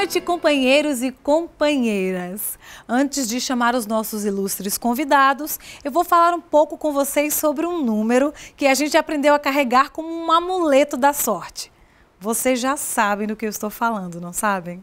noite, companheiros e companheiras. Antes de chamar os nossos ilustres convidados, eu vou falar um pouco com vocês sobre um número que a gente aprendeu a carregar como um amuleto da sorte. Vocês já sabem do que eu estou falando, não sabem?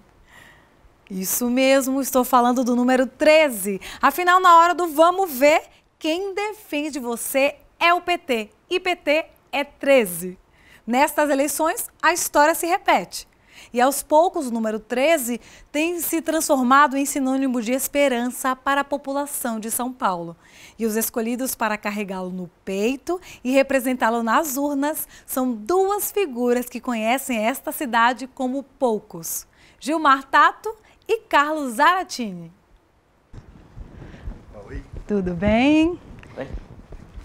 Isso mesmo, estou falando do número 13. Afinal, na hora do vamos ver, quem defende você é o PT. E PT é 13. Nestas eleições, a história se repete. E aos poucos, o número 13 tem se transformado em sinônimo de esperança para a população de São Paulo. E os escolhidos para carregá-lo no peito e representá-lo nas urnas são duas figuras que conhecem esta cidade como poucos: Gilmar Tato e Carlos Zaratini. Oi. Tudo bem? Bem.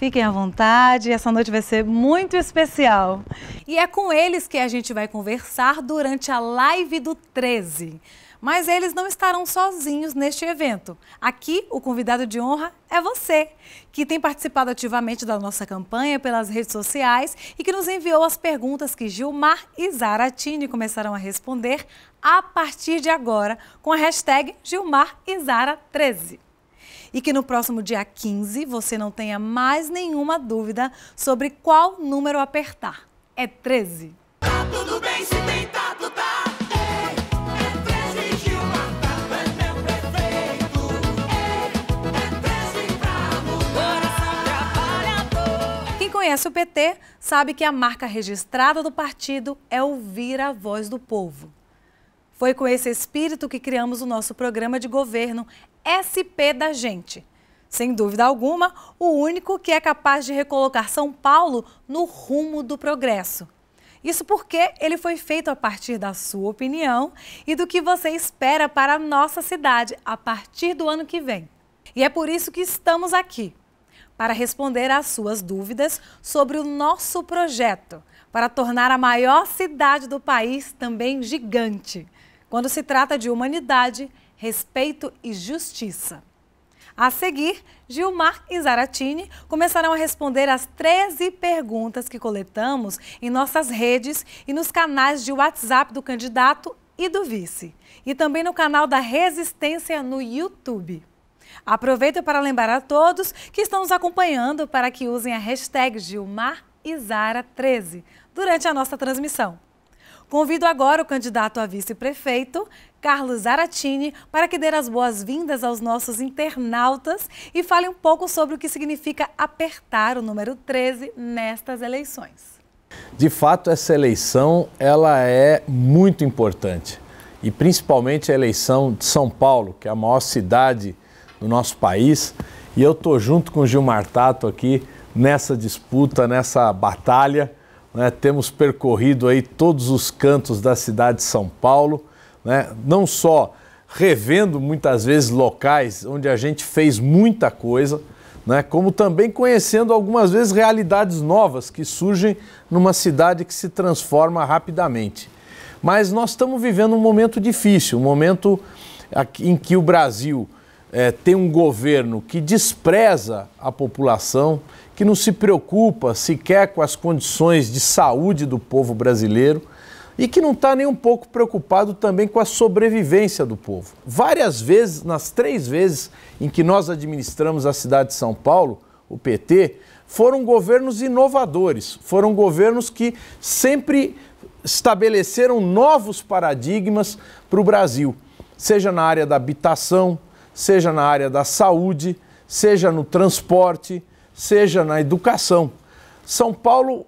Fiquem à vontade, essa noite vai ser muito especial. E é com eles que a gente vai conversar durante a live do 13. Mas eles não estarão sozinhos neste evento. Aqui, o convidado de honra é você, que tem participado ativamente da nossa campanha pelas redes sociais e que nos enviou as perguntas que Gilmar e Zaratini começarão a responder a partir de agora com a hashtag Gilmar 13 e que no próximo dia 15 você não tenha mais nenhuma dúvida sobre qual número apertar. É 13. Tá tudo bem se tentar, tá? é, é é conhece o PT sabe que a marca registrada do partido é ouvir a voz do povo. Foi com esse espírito que criamos o nosso programa de governo SP da gente. Sem dúvida alguma, o único que é capaz de recolocar São Paulo no rumo do progresso. Isso porque ele foi feito a partir da sua opinião e do que você espera para a nossa cidade a partir do ano que vem. E é por isso que estamos aqui para responder às suas dúvidas sobre o nosso projeto para tornar a maior cidade do país também gigante. Quando se trata de humanidade, respeito e justiça. A seguir, Gilmar e Zaratini começarão a responder as 13 perguntas que coletamos em nossas redes e nos canais de WhatsApp do candidato e do vice, e também no canal da Resistência no YouTube. Aproveito para lembrar a todos que estão nos acompanhando para que usem a hashtag Gilmar e Zara 13 durante a nossa transmissão. Convido agora o candidato a vice-prefeito, Carlos Aratini para que dê as boas-vindas aos nossos internautas e fale um pouco sobre o que significa apertar o número 13 nestas eleições. De fato, essa eleição ela é muito importante e principalmente a eleição de São Paulo, que é a maior cidade do nosso país. E eu estou junto com o Gilmar Tato aqui nessa disputa, nessa batalha. Né? Temos percorrido aí todos os cantos da cidade de São Paulo né? não só revendo muitas vezes locais onde a gente fez muita coisa, né? como também conhecendo algumas vezes realidades novas que surgem numa cidade que se transforma rapidamente. Mas nós estamos vivendo um momento difícil, um momento em que o Brasil é, tem um governo que despreza a população, que não se preocupa sequer com as condições de saúde do povo brasileiro e que não está nem um pouco preocupado também com a sobrevivência do povo. Várias vezes, nas três vezes em que nós administramos a cidade de São Paulo, o PT, foram governos inovadores, foram governos que sempre estabeleceram novos paradigmas para o Brasil, seja na área da habitação, seja na área da saúde, seja no transporte, seja na educação. São Paulo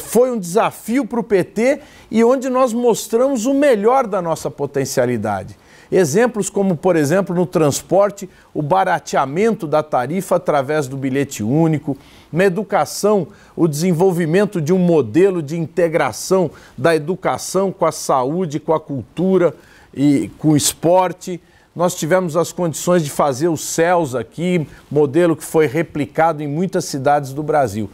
foi um desafio para o PT e onde nós mostramos o melhor da nossa potencialidade. Exemplos como, por exemplo, no transporte, o barateamento da tarifa através do bilhete único, na educação, o desenvolvimento de um modelo de integração da educação com a saúde, com a cultura e com o esporte. Nós tivemos as condições de fazer o céus aqui, modelo que foi replicado em muitas cidades do Brasil.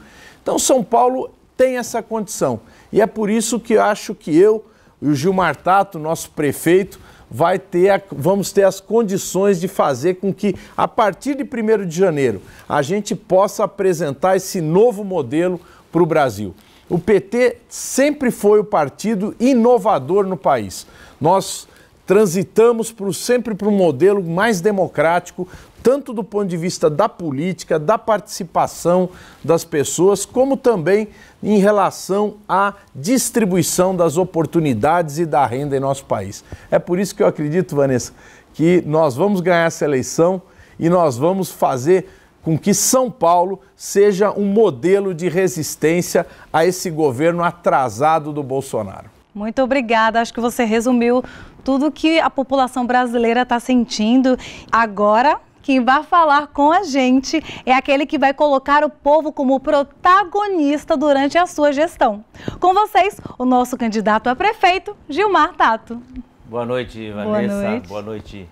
Então, São Paulo tem essa condição. E é por isso que acho que eu e o Gilmar Tato, nosso prefeito, vai ter a, vamos ter as condições de fazer com que, a partir de 1 de janeiro, a gente possa apresentar esse novo modelo para o Brasil. O PT sempre foi o partido inovador no país. Nós transitamos pro, sempre para um modelo mais democrático, tanto do ponto de vista da política, da participação das pessoas, como também em relação à distribuição das oportunidades e da renda em nosso país. É por isso que eu acredito, Vanessa, que nós vamos ganhar essa eleição e nós vamos fazer com que São Paulo seja um modelo de resistência a esse governo atrasado do Bolsonaro. Muito obrigada. Acho que você resumiu tudo que a população brasileira está sentindo. Agora quem vai falar com a gente é aquele que vai colocar o povo como protagonista durante a sua gestão. Com vocês, o nosso candidato a prefeito, Gilmar Tato. Boa noite, Vanessa. Boa noite, Boa noite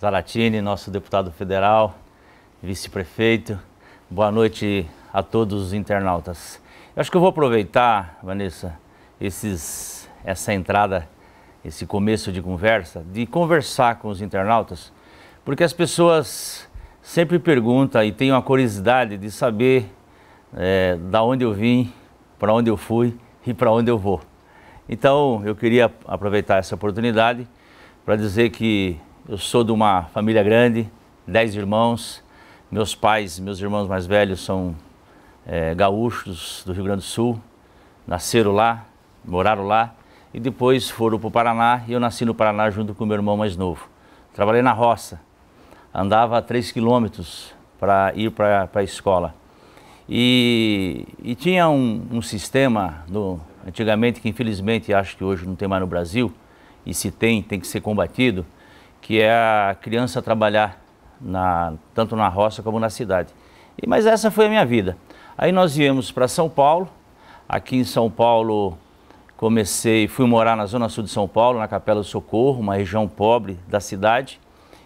Zaratini, nosso deputado federal, vice-prefeito. Boa noite a todos os internautas. Eu acho que eu vou aproveitar, Vanessa, esses, essa entrada, esse começo de conversa, de conversar com os internautas porque as pessoas sempre perguntam e têm uma curiosidade de saber é, da onde eu vim, para onde eu fui e para onde eu vou. Então, eu queria aproveitar essa oportunidade para dizer que eu sou de uma família grande, dez irmãos. Meus pais, meus irmãos mais velhos são é, gaúchos do Rio Grande do Sul, nasceram lá, moraram lá e depois foram para o Paraná e eu nasci no Paraná junto com meu irmão mais novo. Trabalhei na roça, andava 3 quilômetros para ir para a escola. E, e tinha um, um sistema, no, antigamente, que infelizmente acho que hoje não tem mais no Brasil, e se tem, tem que ser combatido, que é a criança trabalhar na, tanto na roça como na cidade. E, mas essa foi a minha vida. Aí nós viemos para São Paulo, aqui em São Paulo comecei, fui morar na zona sul de São Paulo, na Capela do Socorro, uma região pobre da cidade.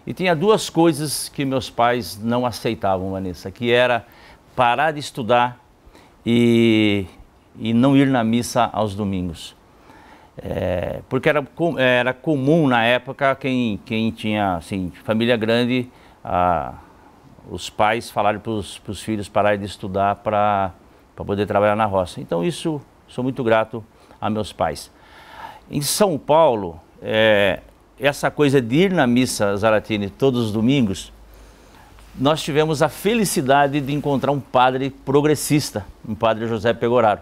E tinha duas coisas que meus pais não aceitavam, Vanessa, que era parar de estudar e, e não ir na missa aos domingos. É, porque era, era comum na época quem, quem tinha assim, família grande, a, os pais falarem para os filhos pararem de estudar para poder trabalhar na roça. Então isso, sou muito grato a meus pais. Em São Paulo, é, essa coisa de ir na missa, Zaratini, todos os domingos, nós tivemos a felicidade de encontrar um padre progressista, um padre José Pegoraro.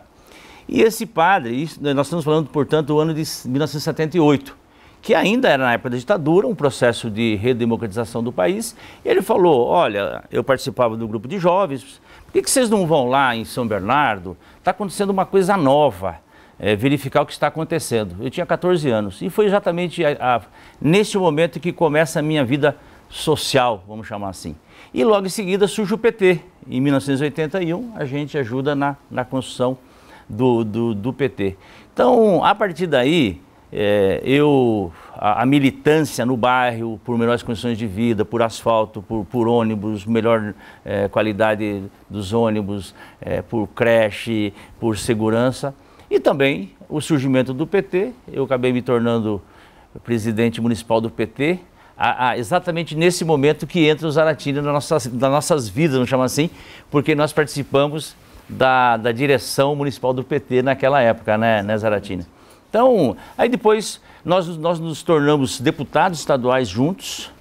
E esse padre, nós estamos falando, portanto, do ano de 1978, que ainda era na época da ditadura, um processo de redemocratização do país. E ele falou: Olha, eu participava do grupo de jovens, por que, que vocês não vão lá em São Bernardo? Está acontecendo uma coisa nova é, verificar o que está acontecendo. Eu tinha 14 anos e foi exatamente a, a, nesse momento que começa a minha vida social, vamos chamar assim. E logo em seguida surge o PT. Em 1981, a gente ajuda na, na construção do, do, do PT. Então, a partir daí, é, eu, a, a, militância no bairro, por melhores condições de vida, por asfalto, por, por ônibus, melhor é, qualidade dos ônibus, é, por creche, por segurança, e também o surgimento do PT, eu acabei me tornando presidente municipal do PT, a, a, exatamente nesse momento que entra o Zaratini nas nossas, nas nossas vidas, vamos chamar assim, porque nós participamos da, da direção municipal do PT naquela época, né, né Zaratini? Então, aí depois nós, nós nos tornamos deputados estaduais juntos,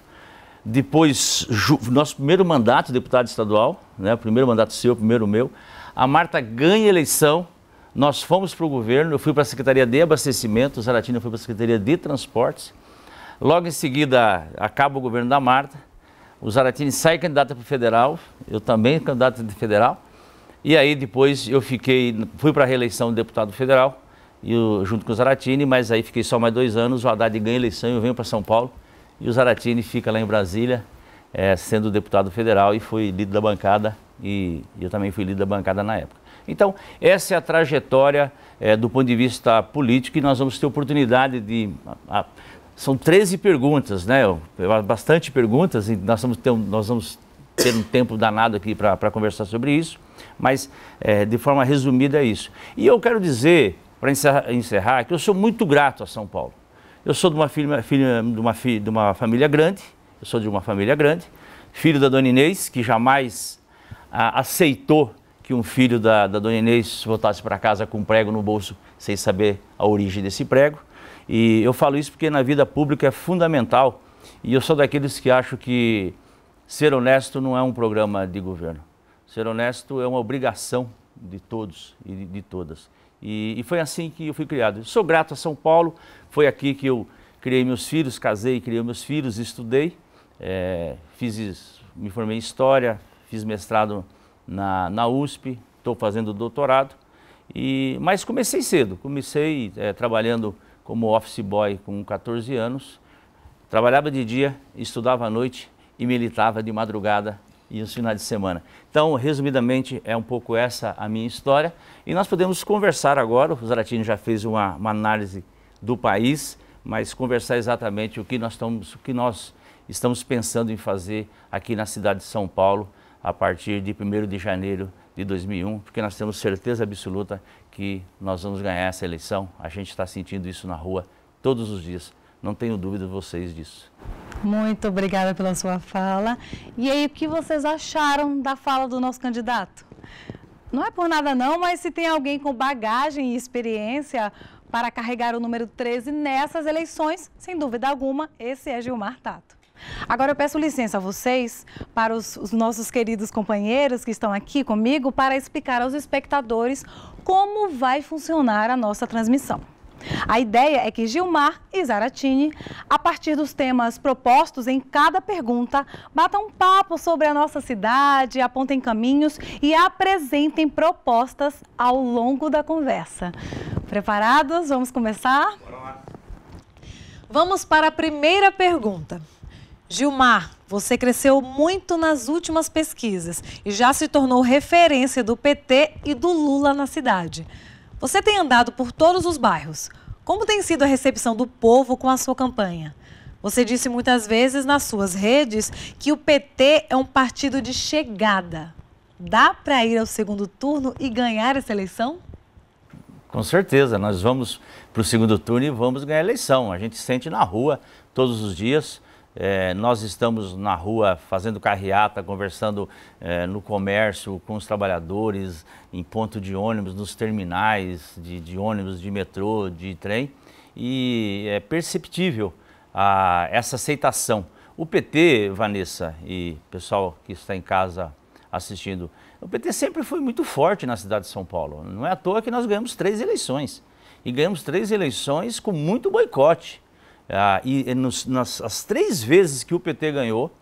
depois ju, nosso primeiro mandato deputado estadual, né, primeiro mandato seu, primeiro meu, a Marta ganha eleição nós fomos para o governo, eu fui para a Secretaria de Abastecimento, o Zaratina foi para a Secretaria de Transportes. Logo em seguida, acaba o governo da Marta. O Zaratini sai candidato para federal, eu também candidato de federal. E aí depois eu fiquei, fui para a reeleição de deputado federal, eu, junto com o Zaratini, mas aí fiquei só mais dois anos, o Haddad ganha a eleição e eu venho para São Paulo. E o Zaratini fica lá em Brasília, é, sendo deputado federal e foi líder da bancada, e eu também fui líder da bancada na época. Então, essa é a trajetória é, do ponto de vista político e nós vamos ter oportunidade de. A, a, são 13 perguntas, né? Bastante perguntas, e nós vamos ter, nós vamos ter um tempo danado aqui para conversar sobre isso, mas é, de forma resumida é isso. E eu quero dizer, para encerrar, encerrar, que eu sou muito grato a São Paulo. Eu sou de uma, filha, filha, de uma, de uma família grande, eu sou de uma família grande, filho da dona Inês, que jamais a, aceitou que um filho da, da dona Inês voltasse para casa com um prego no bolso, sem saber a origem desse prego. E eu falo isso porque na vida pública é fundamental. E eu sou daqueles que acho que ser honesto não é um programa de governo. Ser honesto é uma obrigação de todos e de, de todas. E, e, foi assim que eu fui criado. sou grato a São Paulo, foi aqui que eu criei meus filhos, casei, criei meus filhos, estudei, é, fiz, me formei em História, fiz mestrado na, na USP, estou fazendo doutorado. E, mas comecei cedo, comecei é, trabalhando como office boy com 14 anos. Trabalhava de dia, estudava à noite e militava de madrugada e os finais de semana. Então, resumidamente, é um pouco essa a minha história. E nós podemos conversar agora, o Zaratini já fez uma, uma análise do país, mas conversar exatamente o que nós estamos, o que nós estamos pensando em fazer aqui na cidade de São Paulo, a partir de 1 de janeiro de 2001, porque nós temos certeza absoluta que nós vamos ganhar essa eleição. A gente está sentindo isso na rua todos os dias. Não tenho dúvida vocês disso. Muito obrigada pela sua fala. E aí, o que vocês acharam da fala do nosso candidato? Não é por nada não, mas se tem alguém com bagagem e experiência para carregar o número 13 nessas eleições, sem dúvida alguma, esse é Gilmar Tato. Agora eu peço licença a vocês, para os, os nossos queridos companheiros que estão aqui comigo, para explicar aos espectadores como vai funcionar a nossa transmissão. A ideia é que Gilmar e Zaratini, a partir dos temas propostos em cada pergunta, batam um papo sobre a nossa cidade, apontem caminhos e apresentem propostas ao longo da conversa. Preparados? Vamos começar? Vamos para a primeira pergunta. Gilmar, você cresceu muito nas últimas pesquisas e já se tornou referência do PT e do Lula na cidade. Você tem andado por todos os bairros. Como tem sido a recepção do povo com a sua campanha? Você disse muitas vezes nas suas redes que o PT é um partido de chegada. Dá para ir ao segundo turno e ganhar essa eleição? Com certeza, nós vamos para o segundo turno e vamos ganhar a eleição. A gente sente na rua todos os dias é, nós estamos na rua fazendo carreata, conversando é, no comércio com os trabalhadores, em ponto de ônibus, nos terminais de, de ônibus, de metrô, de trem, e é perceptível a, essa aceitação. O PT, Vanessa e pessoal que está em casa assistindo, o PT sempre foi muito forte na cidade de São Paulo. Não é à toa que nós ganhamos três eleições. E ganhamos três eleições com muito boicote ah, e eh, nos, nas as três vezes que o PT ganhou,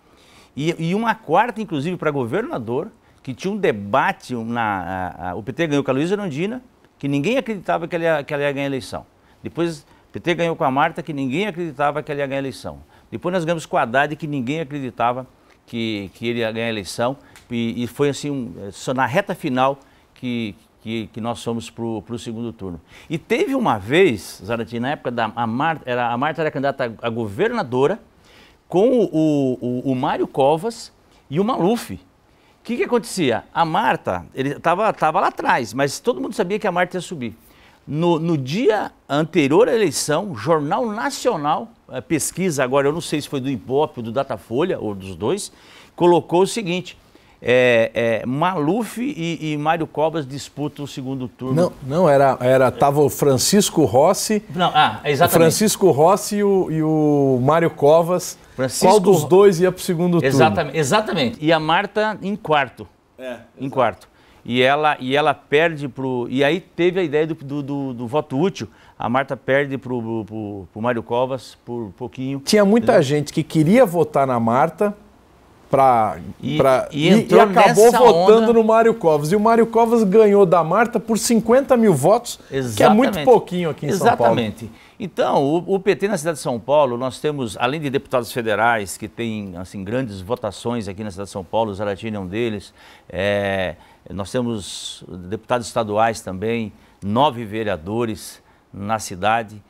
e, e uma quarta, inclusive, para governador, que tinha um debate, na, a, a, o PT ganhou com a Luísa Erundina, que ninguém acreditava que ela, ia, que ela ia ganhar a eleição. Depois o PT ganhou com a Marta, que ninguém acreditava que ela ia ganhar a eleição. Depois nós ganhamos com a Haddad, que ninguém acreditava que, que ele ia ganhar a eleição. E, e foi assim, um, eh, só na reta final que, que, que nós fomos para o segundo turno. E teve uma vez, Zaratini, na época da a Marta, era, a Marta era candidata a, governadora com o, o, o Mário Covas e o Maluf. O que, que acontecia? A Marta, ele estava tava lá atrás, mas todo mundo sabia que a Marta ia subir. No, no dia anterior à eleição, Jornal Nacional, é, pesquisa agora, eu não sei se foi do Impop do Datafolha, ou dos dois, colocou o seguinte: é, é, Maluf e, e, Mário Covas disputam o segundo turno. Não, não era, era tava o Francisco Rossi. Não, ah, exatamente. O Francisco Rossi e o, e o Mário Covas. Francisco... Qual dos dois ia para o segundo turno? Exatamente. E a Marta em quarto. É, em quarto. E ela, e ela perde pro. E aí teve a ideia do, do, do, do voto útil. A Marta perde para o Mário Covas por pouquinho. Tinha muita entendeu? gente que queria votar na Marta Pra, e, pra, e, e, e acabou votando onda... no Mário Covas. E o Mário Covas ganhou da Marta por 50 mil votos, Exatamente. que é muito pouquinho aqui em Exatamente. São Paulo. Exatamente. Então, o, o, PT na cidade de São Paulo, nós temos, além de deputados federais, que têm assim, grandes votações aqui na cidade de São Paulo, o Zaratini é um deles, é, nós temos deputados estaduais também, nove vereadores na cidade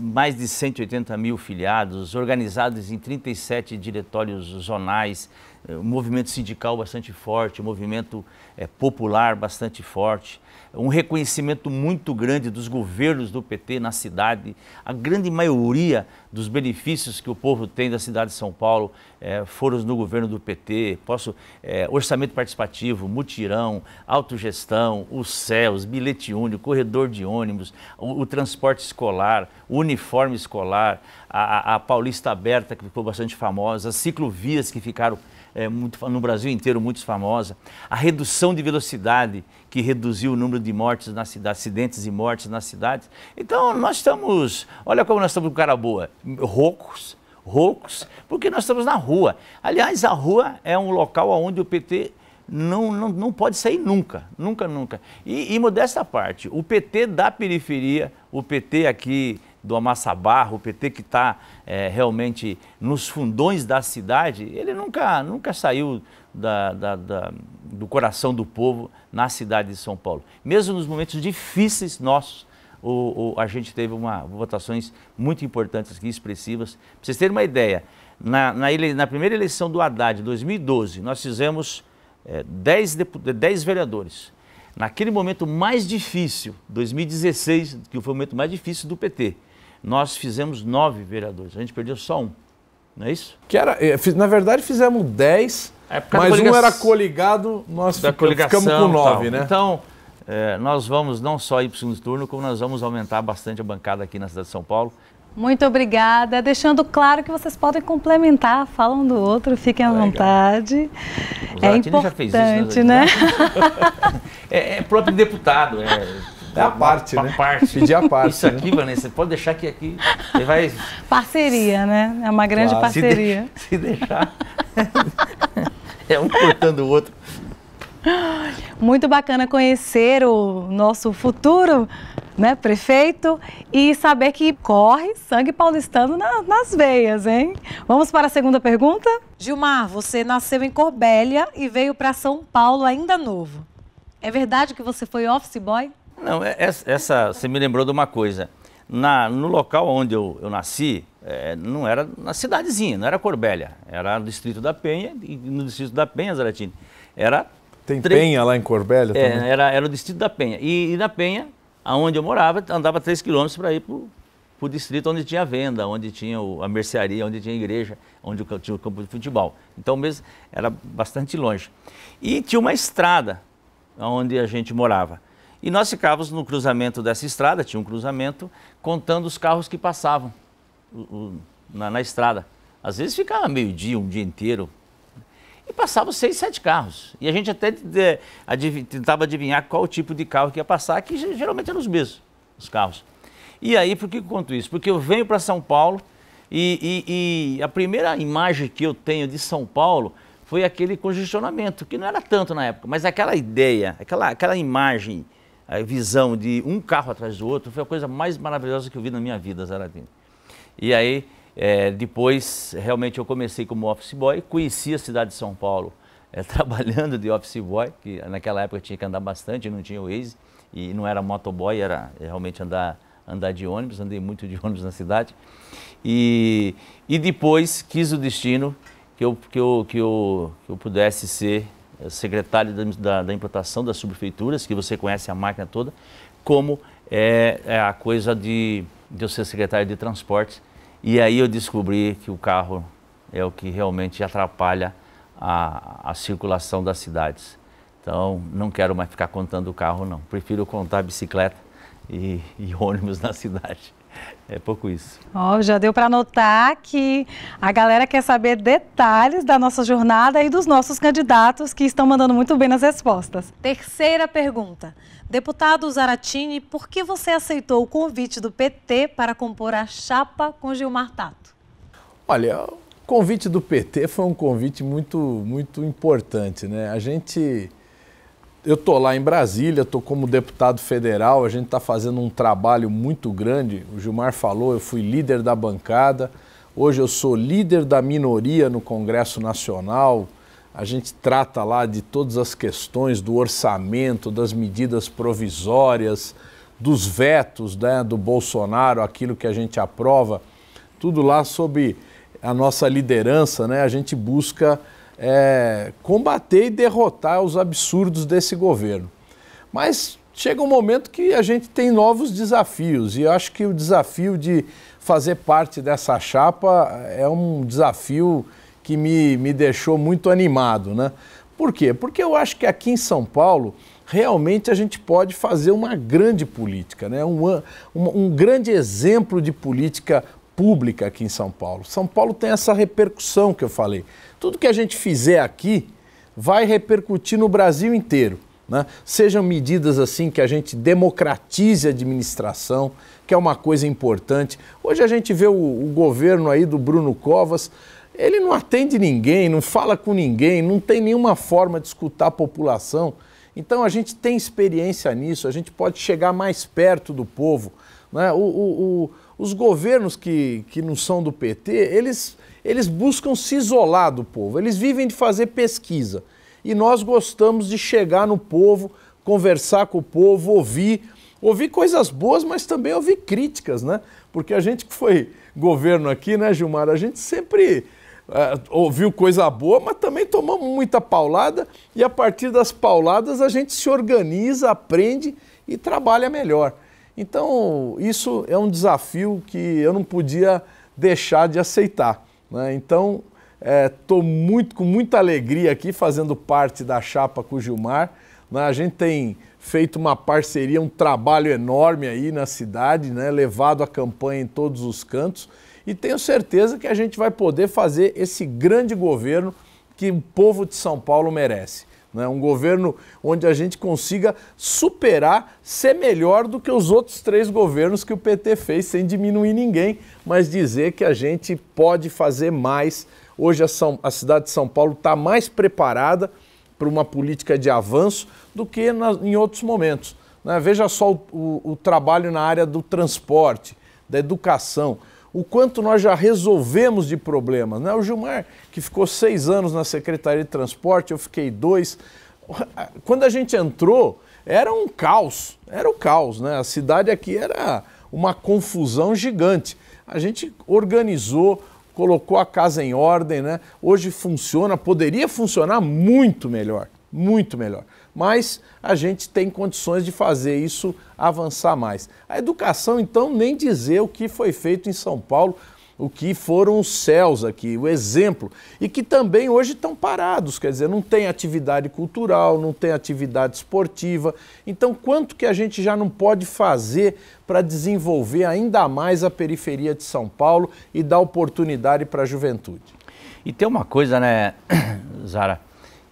mais de 180 mil filiados, organizados em 37 diretórios zonais, eh, um movimento sindical bastante forte, um movimento é, popular bastante forte um reconhecimento muito grande dos governos do PT na cidade. A grande maioria dos benefícios que o povo tem da cidade de São Paulo é, foram no governo do PT. Posso é, orçamento participativo, mutirão, autogestão, o CELS, bilhete único, corredor de ônibus, o, o transporte escolar, o uniforme escolar, a, a Paulista Aberta, que ficou bastante famosa, as ciclovias que ficaram é, muito, no Brasil inteiro muito famosa. A redução de velocidade, que reduziu o número de mortes na cidade, acidentes e mortes nas cidades. Então, nós estamos, olha como nós estamos com cara boa, roucos, roucos, porque nós estamos na rua. Aliás, a rua é um local onde o PT não, não, não pode sair nunca, nunca, nunca. E, e modesta parte, o PT da periferia, o PT aqui do Amassabarro, o PT que está é, realmente nos fundões da cidade, ele nunca, nunca saiu da, da, da, do coração do povo na cidade de São Paulo. Mesmo nos momentos difíceis nossos, o, o, a gente teve uma, votações muito importantes aqui, expressivas. Para vocês terem uma ideia, na, na, ele, na primeira eleição do Haddad, de 2012, nós fizemos 10 é, vereadores. Naquele momento mais difícil, 2016, que foi o momento mais difícil do PT, nós fizemos nove vereadores, a gente perdeu só um, não é isso? Que era, eh, na verdade fizemos dez, é, mas coliga... um era coligado, nós ficamos, ficamos com nove, tal. né? Então, é, nós vamos não só ir para o segundo turno, como nós vamos aumentar bastante a bancada aqui na cidade de São Paulo. Muito obrigada. Deixando claro que vocês podem complementar, falam um do outro, fiquem à Legal. vontade. O é importante, já fez isso, né? né? é, é próprio deputado, é é a parte, né? Parte. Pedir a parte. Isso né? aqui, né? Vanessa, você pode deixar que aqui. você vai... Parceria, né? É uma grande claro. parceria. Se, de... se deixar. é um cortando o outro. Muito bacana conhecer o nosso futuro né, prefeito, e saber que corre sangue paulistano na, nas veias, hein? Vamos para a segunda pergunta? Gilmar, você nasceu em Corbélia e veio para São Paulo ainda novo. É verdade que você foi office boy? Não, é, essa, essa você me lembrou de uma coisa. Na, no local onde eu, eu nasci, é, não era na cidadezinha, não era Corbélia, era no distrito da Penha, e no distrito da Penha, Zaratini, era... Tem Penha lá em Corbélia é, também? Era, era o distrito da Penha, e, e na Penha, aonde eu morava, andava 3 quilômetros para ir para o distrito onde tinha venda, onde tinha o, a mercearia, onde tinha a igreja, onde tinha o campo de futebol. Então mesmo era bastante longe. E tinha uma estrada onde a gente morava. E nós ficávamos no cruzamento dessa estrada, tinha um cruzamento, contando os carros que passavam o, o, na, na, estrada. Às vezes ficava meio-dia, um dia inteiro. E passavam seis, sete carros. E a gente até de, é, adiv tentava adivinhar qual o tipo de carro que ia passar, que geralmente eram os mesmos, os carros. E aí, por que eu conto isso? Porque eu venho para São Paulo e, e, e a primeira imagem que eu tenho de São Paulo foi aquele congestionamento, que não era tanto na época, mas aquela ideia, aquela, aquela imagem a visão de um carro atrás do outro foi a coisa mais maravilhosa que eu vi na minha vida, Zaradinho. E aí, é, depois, realmente eu comecei como office boy, conheci a cidade de São Paulo é, trabalhando de office boy, que naquela época eu tinha que andar bastante, não tinha Waze, e não era motoboy, era realmente andar, andar de ônibus, andei muito de ônibus na cidade. E, e depois quis o destino que eu, que eu, que eu, que eu pudesse ser eh, secretário da, da, da implantação das subprefeituras, que você conhece a máquina toda, como é, é a coisa de, de eu ser secretário de transporte. E aí eu descobri que o carro é o que realmente atrapalha a, a circulação das cidades. Então, não quero mais ficar contando o carro, não. Prefiro contar bicicleta e, e ônibus na cidade. É pouco isso. Ó, oh, já deu para notar que a galera quer saber detalhes da nossa jornada e dos nossos candidatos que estão mandando muito bem nas respostas. Terceira pergunta. Deputado Zaratini, por que você aceitou o convite do PT para compor a chapa com Gilmar Tato? Olha, o convite do PT foi um convite muito, muito importante, né? A gente eu estou lá em Brasília, estou como deputado federal, a gente está fazendo um trabalho muito grande. O Gilmar falou, eu fui líder da bancada, hoje eu sou líder da minoria no Congresso Nacional. A gente trata lá de todas as questões do orçamento, das medidas provisórias, dos vetos né, do Bolsonaro, aquilo que a gente aprova, tudo lá sob a nossa liderança, né? A gente busca é, combater e derrotar os absurdos desse governo. Mas chega um momento que a gente tem novos desafios e eu acho que o desafio de fazer parte dessa chapa é um desafio que me, me deixou muito animado, né? Por quê? Porque eu acho que aqui em São Paulo realmente a gente pode fazer uma grande política, né? um, um, um grande exemplo de política pública aqui em São Paulo. São Paulo tem essa repercussão que eu falei. Tudo que a gente fizer aqui vai repercutir no Brasil inteiro. Né? Sejam medidas assim que a gente democratize a administração, que é uma coisa importante. Hoje a gente vê o, o governo aí do Bruno Covas ele não atende ninguém, não fala com ninguém, não tem nenhuma forma de escutar a população. Então a gente tem experiência nisso, a gente pode chegar mais perto do povo. Né? O, o, o, os governos que, que não são do PT, eles eles buscam se isolar do povo, eles vivem de fazer pesquisa. E nós gostamos de chegar no povo, conversar com o povo, ouvir, ouvir coisas boas, mas também ouvir críticas, né? Porque a gente que foi governo aqui, né, Gilmar, a gente sempre é, ouviu coisa boa, mas também tomamos muita paulada e a partir das pauladas a gente se organiza, aprende e trabalha melhor. Então, isso é um desafio que eu não podia deixar de aceitar. Né? Então, estou é, muito, com muita alegria aqui fazendo parte da chapa com o Gilmar. Né? A gente tem feito uma parceria, um trabalho enorme aí na cidade, né? levado a campanha em todos os cantos. E tenho certeza que a gente vai poder fazer esse grande governo que o povo de São Paulo merece. Né? Um governo onde a gente consiga superar, ser melhor do que os outros três governos que o PT fez, sem diminuir ninguém, mas dizer que a gente pode fazer mais. Hoje a, São, a cidade de São Paulo está mais preparada para uma política de avanço do que na, em outros momentos. Né? Veja só o, o, o trabalho na área do transporte, da educação o quanto nós já resolvemos de problemas. Né? O Gilmar, que ficou seis anos na Secretaria de Transporte, eu fiquei dois. Quando a gente entrou, era um caos, era o um caos, né? A cidade aqui era uma confusão gigante. A gente organizou, colocou a casa em ordem, né? Hoje funciona, poderia funcionar muito melhor, muito melhor mas a gente tem condições de fazer isso avançar mais. A educação, então, nem dizer o que foi feito em São Paulo, o que foram os céus aqui, o exemplo, e que também hoje estão parados, quer dizer, não tem atividade cultural, não tem atividade esportiva. Então, quanto que a gente já não pode fazer para desenvolver ainda mais a periferia de São Paulo e dar oportunidade para a juventude? E tem uma coisa, né, Zara?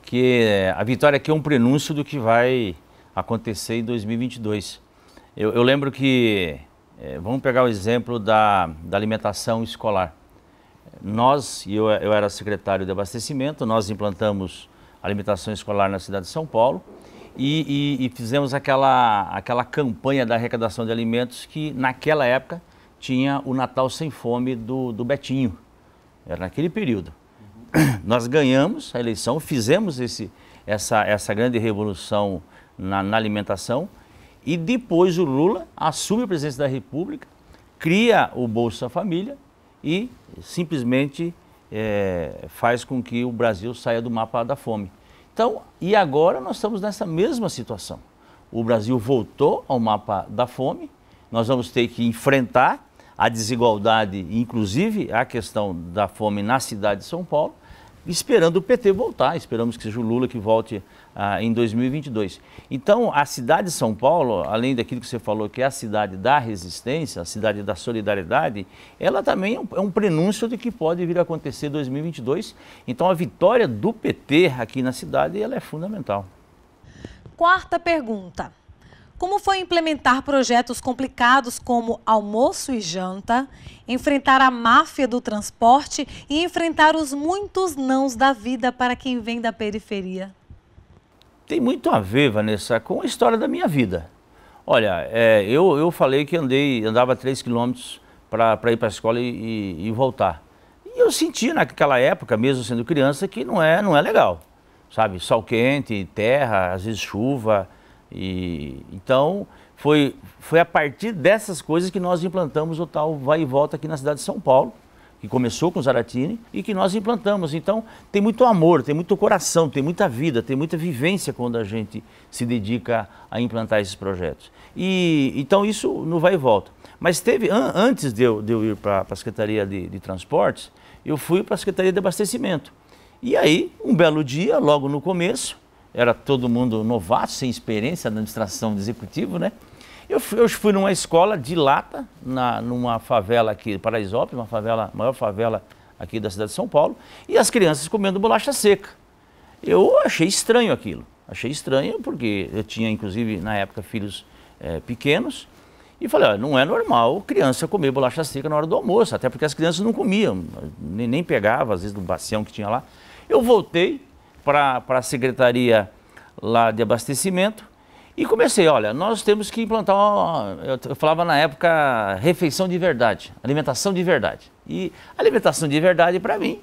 que a vitória aqui é um prenúncio do que vai acontecer em 2022. Eu, eu lembro que, é, vamos pegar o exemplo da, da alimentação escolar. Nós, e eu, eu era secretário de abastecimento, nós implantamos alimentação escolar na cidade de São Paulo e, e, e fizemos aquela, aquela campanha da arrecadação de alimentos que, naquela época, tinha o Natal Sem Fome do, do Betinho. Era naquele período. nós ganhamos a eleição, fizemos esse, essa, essa grande revolução na, na alimentação e depois o Lula assume a presidência da República, cria o Bolsa Família e simplesmente é, faz com que o Brasil saia do mapa da fome. Então, e agora nós estamos nessa mesma situação. O Brasil voltou ao mapa da fome, nós vamos ter que enfrentar a desigualdade, inclusive a questão da fome na cidade de São Paulo, esperando o PT voltar, esperamos que seja o Lula que volte ah, em 2022. Então, a cidade de São Paulo, além daquilo que você falou, que é a cidade da resistência, a cidade da solidariedade, ela também é um, é um prenúncio do que pode vir a acontecer em 2022. Então, a vitória do PT aqui na cidade, ela é fundamental. Quarta pergunta. Como foi implementar projetos complicados como almoço e janta, enfrentar a máfia do transporte e enfrentar os muitos nãos da vida para quem vem da periferia? Tem muito a ver, Vanessa, com a história da minha vida. Olha, é, eu, eu falei que andei, andava 3 quilômetros para ir para a escola e, e, e, voltar. E eu senti naquela época, mesmo sendo criança, que não é, não é legal. Sabe, sol quente, terra, às vezes chuva, e, então, foi, foi a partir dessas coisas que nós implantamos o tal vai e volta aqui na cidade de São Paulo, que começou com o Zaratini e que nós implantamos. Então, tem muito amor, tem muito coração, tem muita vida, tem muita vivência quando a gente se dedica a implantar esses projetos. E então isso no vai e volta. Mas teve an, antes de eu, de eu ir para a Secretaria de, de Transportes, eu fui para a Secretaria de Abastecimento. E aí, um belo dia, logo no começo, era todo mundo novato, sem experiência na administração do executivo, né? Eu fui, eu fui numa escola de lata, na, numa favela aqui, Paraisópolis, uma favela, maior favela aqui da cidade de São Paulo, e as crianças comendo bolacha seca. Eu achei estranho aquilo. Achei estranho porque eu tinha, inclusive, na época, filhos é, pequenos, e falei, olha, não é normal criança comer bolacha seca na hora do almoço, até porque as crianças não comiam, nem, nem pegava, às vezes, do bacião que tinha lá. Eu voltei, para a Secretaria lá de Abastecimento e comecei, olha, nós temos que implantar, uma, eu falava na época, refeição de verdade, alimentação de verdade. E alimentação de verdade para mim,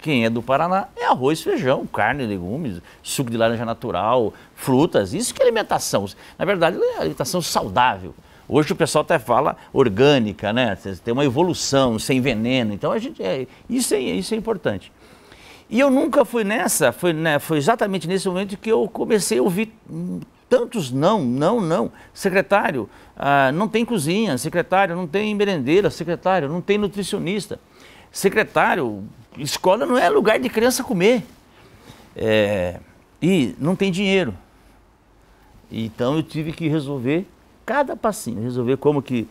quem é do Paraná, é arroz, feijão, carne, legumes, suco de laranja natural, frutas, isso que é alimentação. Na verdade, é alimentação saudável. Hoje o pessoal até fala orgânica, né? Tem uma evolução, sem veneno. Então a gente é, isso, é, isso é importante. E eu nunca fui nessa, foi, né, foi exatamente nesse momento que eu comecei a ouvir hum, tantos não, não, não. Secretário, ah, não tem cozinha, secretário, não tem merendeira, secretário, não tem nutricionista. Secretário, escola não é lugar de criança comer. É, e não tem dinheiro. Então eu tive que resolver cada passinho, resolver como que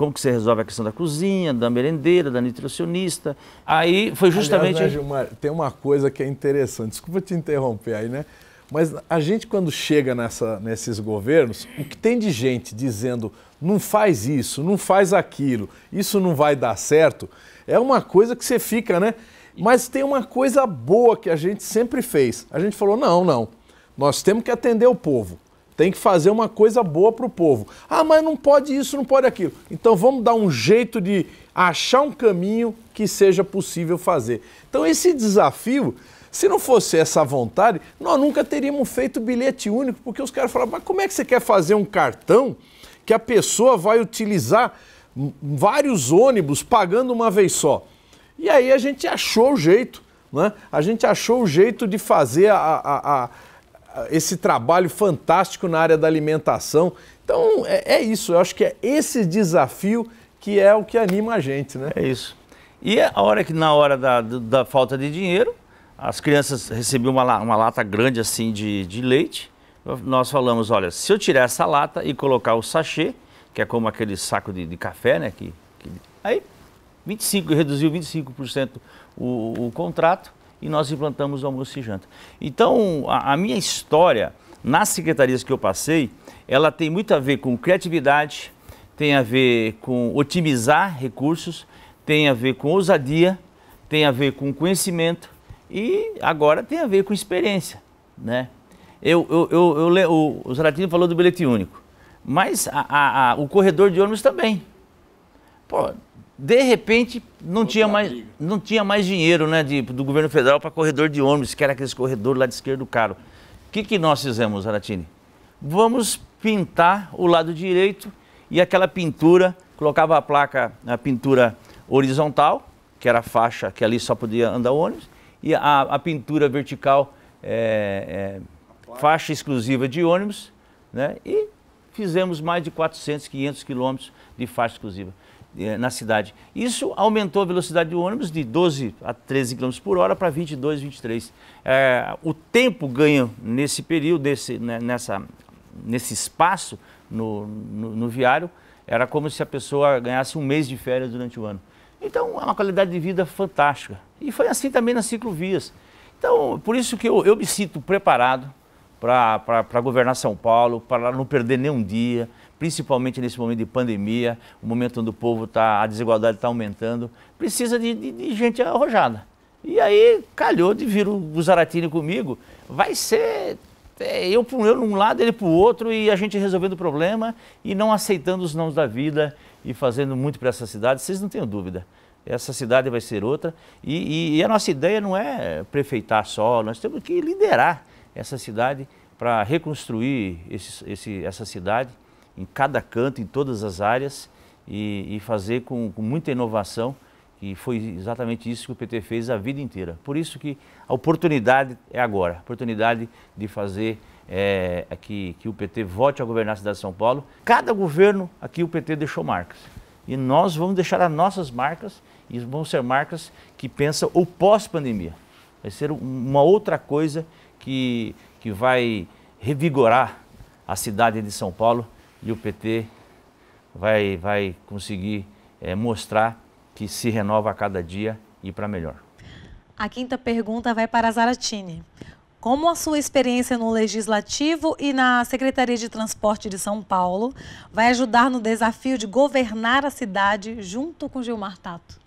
como que você resolve a questão da cozinha, da merendeira, da nutricionista. Aí foi justamente... Aliás, né, Gilmar, tem uma coisa que é interessante, desculpa te interromper aí, né? Mas a gente, quando chega nessa, nesses governos, o que tem de gente dizendo não faz isso, não faz aquilo, isso não vai dar certo, é uma coisa que você fica, né? Mas tem uma coisa boa que a gente sempre fez. A gente falou: não, não, nós temos que atender o povo tem que fazer uma coisa boa para o povo. Ah, mas não pode isso, não pode aquilo. Então vamos dar um jeito de achar um caminho que seja possível fazer. Então esse desafio, se não fosse essa vontade, nós nunca teríamos feito bilhete único, porque os caras falavam, mas como é que você quer fazer um cartão que a pessoa vai utilizar vários ônibus pagando uma vez só? E aí a gente achou o jeito, né? A gente achou o jeito de fazer a, a, a esse trabalho fantástico na área da alimentação. Então é, é, isso, eu acho que é esse desafio que é o que anima a gente, né? É isso. E é a hora que na hora da, da falta de dinheiro, as crianças recebiam uma, uma lata grande assim de, de leite. Nós falamos, olha, se eu tirar essa lata e colocar o sachê, que é como aquele saco de, de café, né? Que, que... Aí 25, reduziu 25% o, o contrato e nós implantamos o almoço e janta. Então, a, a minha história nas secretarias que eu passei, ela tem muito a ver com criatividade, tem a ver com otimizar recursos, tem a ver com ousadia, tem a ver com conhecimento e agora tem a ver com experiência, né? Eu, eu, eu, eu o, o falou do bilhete único, mas a, a, a, o corredor de ônibus também. Pô, de repente, não tinha, mais, não tinha mais dinheiro né, de, do governo federal para corredor de ônibus, que era aqueles corredor lá de esquerdo caro. O que, que nós fizemos, Aratini? Vamos pintar o lado direito e aquela pintura, colocava a placa, a pintura horizontal, que era a faixa que ali só podia andar ônibus, e a, a pintura vertical, é, é, faixa exclusiva de ônibus, né? e fizemos mais de 400, 500 quilômetros de faixa exclusiva. Eh, na cidade. Isso aumentou a velocidade do ônibus de 12 a 13 km por hora para 22, 23. É, o tempo ganho nesse período, né, nessa, nesse espaço no, no, no, viário, era como se a pessoa ganhasse um mês de férias durante o ano. Então, é uma qualidade de vida fantástica. E foi assim também nas ciclovias. Então, por isso que eu, eu me sinto preparado para governar São Paulo, para não perder nenhum dia, principalmente nesse momento de pandemia, o um momento onde o povo está, a desigualdade está aumentando, precisa de, de, de, gente arrojada. E aí calhou de vir o Zaratini comigo, vai ser é, eu para um lado, ele para o outro, e a gente resolvendo o problema e não aceitando os nãos da vida e fazendo muito para essa cidade, vocês não tenham dúvida. Essa cidade vai ser outra e, e, e a nossa ideia não é prefeitar só, nós temos que liderar essa cidade para reconstruir esse, esse, essa cidade em cada canto, em todas as áreas e, e fazer com, com muita inovação. E foi exatamente isso que o PT fez a vida inteira. Por isso que a oportunidade é agora, a oportunidade de fazer é, que, que o PT volte a governar a cidade de São Paulo. Cada governo aqui o PT deixou marcas. E nós vamos deixar as nossas marcas e vão ser marcas que pensam o pós-pandemia. Vai ser uma outra coisa que, que vai revigorar a cidade de São Paulo e o PT vai, vai conseguir é, mostrar que se renova a cada dia e para melhor. A quinta pergunta vai para a Zaratini. Como a sua experiência no Legislativo e na Secretaria de Transporte de São Paulo vai ajudar no desafio de governar a cidade junto com Gilmar Tato?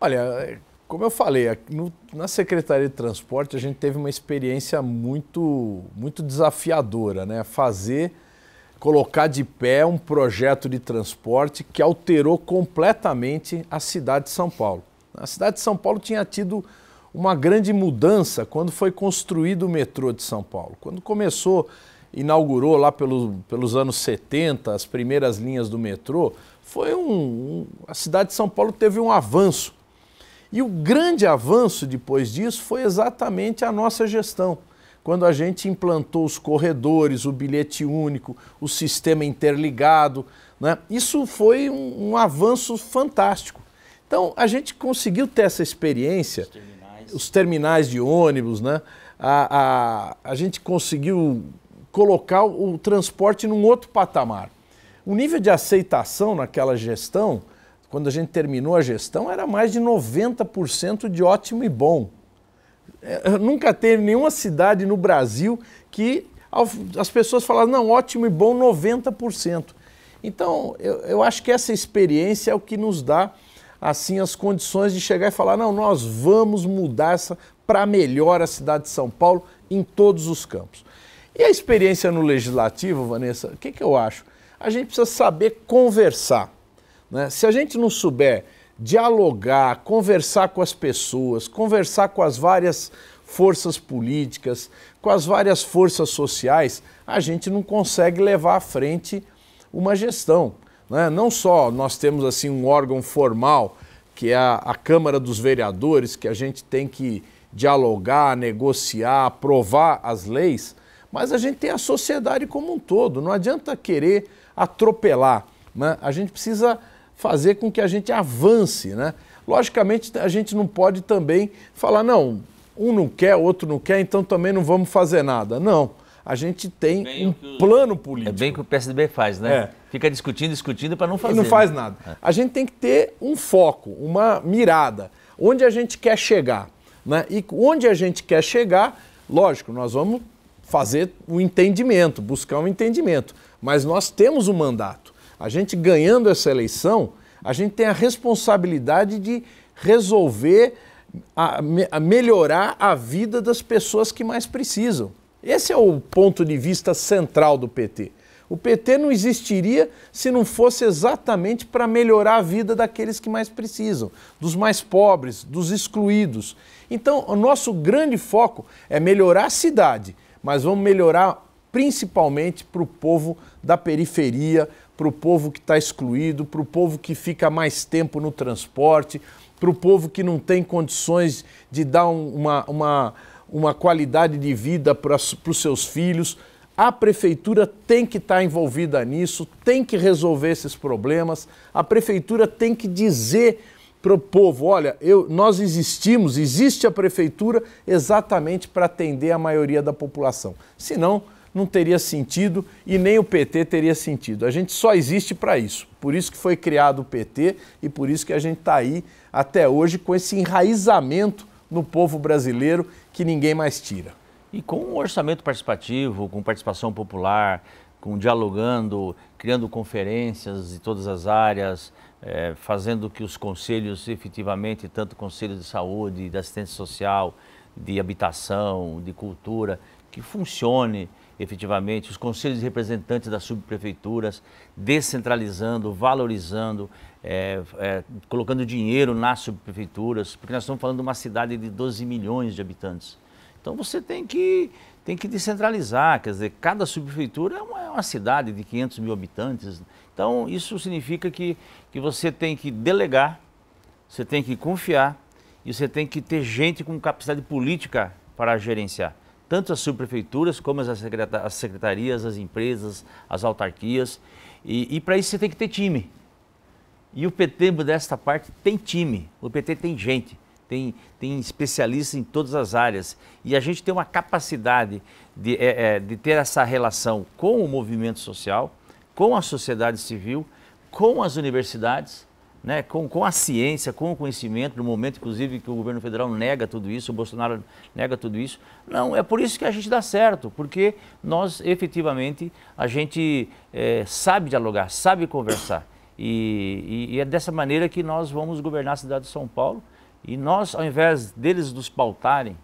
Olha, como eu falei, no, na Secretaria de Transporte a gente teve uma experiência muito, muito desafiadora, né? Fazer colocar de pé um projeto de transporte que alterou completamente a cidade de São Paulo. A cidade de São Paulo tinha tido uma grande mudança quando foi construído o metrô de São Paulo. Quando começou, inaugurou lá pelo, pelos anos 70 as primeiras linhas do metrô, foi um, um, a cidade de São Paulo teve um avanço. E o grande avanço depois disso foi exatamente a nossa gestão quando a gente implantou os corredores, o bilhete único, o sistema interligado. Né? Isso foi um, um avanço fantástico. Então, a gente conseguiu ter essa experiência, os terminais, os terminais de ônibus, né? a, a, a gente conseguiu colocar o, o transporte num outro patamar. O nível de aceitação naquela gestão, quando a gente terminou a gestão, era mais de 90% de ótimo e bom. É, nunca teve nenhuma cidade no Brasil que as pessoas falaram, não, ótimo e bom, 90%. Então, eu, eu acho que essa experiência é o que nos dá, assim, as condições de chegar e falar, não, nós vamos mudar para melhor a cidade de São Paulo em todos os campos. E a experiência no Legislativo, Vanessa, o que, que eu acho? A gente precisa saber conversar. Né? Se a gente não souber dialogar, conversar com as pessoas, conversar com as várias forças políticas, com as várias forças sociais, a gente não consegue levar à frente uma gestão. Né? Não só nós temos assim um órgão formal, que é a, a Câmara dos Vereadores, que a gente tem que dialogar, negociar, aprovar as leis, mas a gente tem a sociedade como um todo. Não adianta querer atropelar. Né? A gente precisa fazer com que a gente avance, né? Logicamente, a gente não pode também falar, não, um não quer, outro não quer, então também não vamos fazer nada. Não. A gente tem bem um plano é político. É bem o que o PSDB faz, né? É. Fica discutindo, discutindo para não fazer. E né? não faz né? nada. É. A gente tem que ter um foco, uma mirada. Onde a gente quer chegar. Né? E onde a gente quer chegar, lógico, nós vamos fazer o um entendimento, buscar um entendimento. Mas nós temos um mandato. A gente ganhando essa eleição, a gente tem a responsabilidade de resolver, a, a melhorar a vida das pessoas que mais precisam. Esse é o ponto de vista central do PT. O PT não existiria se não fosse exatamente para melhorar a vida daqueles que mais precisam, dos mais pobres, dos excluídos. Então, o nosso grande foco é melhorar a cidade, mas vamos melhorar principalmente para o povo da periferia, para o povo que está excluído, para o povo que fica mais tempo no transporte, para o povo que não tem condições de dar uma, uma, uma qualidade de vida para os seus filhos. A prefeitura tem que estar tá envolvida nisso, tem que resolver esses problemas. A prefeitura tem que dizer para o povo: olha, eu, nós existimos, existe a prefeitura exatamente para atender a maioria da população. Senão, não teria sentido e nem o PT teria sentido. A gente só existe para isso. Por isso que foi criado o PT e por isso que a gente está aí até hoje com esse enraizamento no povo brasileiro que ninguém mais tira. E com um orçamento participativo, com participação popular, com dialogando, criando conferências de todas as áreas, é, fazendo que os conselhos efetivamente, tanto conselho de saúde, de assistência social, de habitação, de cultura, que funcione efetivamente, os conselhos de representantes das subprefeituras, descentralizando, valorizando, é, é, colocando dinheiro nas subprefeituras, porque nós estamos falando de uma cidade de 12 milhões de habitantes. Então você tem que, tem que descentralizar, quer dizer, cada subprefeitura é uma, é uma cidade de 500 mil habitantes. Então isso significa que, que você tem que delegar, você tem que confiar e você tem que ter gente com capacidade política para gerenciar tanto as subprefeituras como as, as secretarias, as empresas, as autarquias. E, e para isso você tem que ter time. E o PT desta parte tem time, o PT tem gente, tem, tem especialistas em todas as áreas. E a gente tem uma capacidade de, é, é de ter essa relação com o movimento social, com a sociedade civil, com as universidades né, com, com, a ciência, com o conhecimento, no momento, inclusive, que o governo federal nega tudo isso, o Bolsonaro nega tudo isso. Não, é por isso que a gente dá certo, porque nós, efetivamente, a gente é, sabe dialogar, sabe conversar. E, e, e, é dessa maneira que nós vamos governar a cidade de São Paulo. E nós, ao invés deles nos pautarem,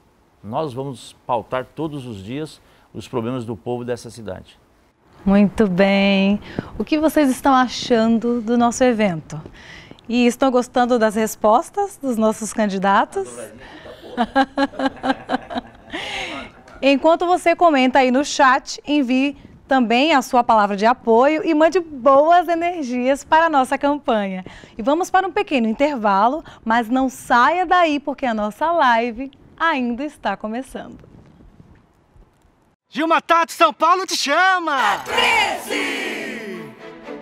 nós vamos pautar todos os dias os problemas do povo dessa cidade. Muito bem. O que vocês estão achando do nosso evento? E estão gostando das respostas dos nossos candidatos? Enquanto você comenta aí no chat, envie também a sua palavra de apoio e mande boas energias para a nossa campanha. E vamos para um pequeno intervalo, mas não saia daí porque a nossa live ainda está começando. Gilma Tato, São Paulo te chama! 13! É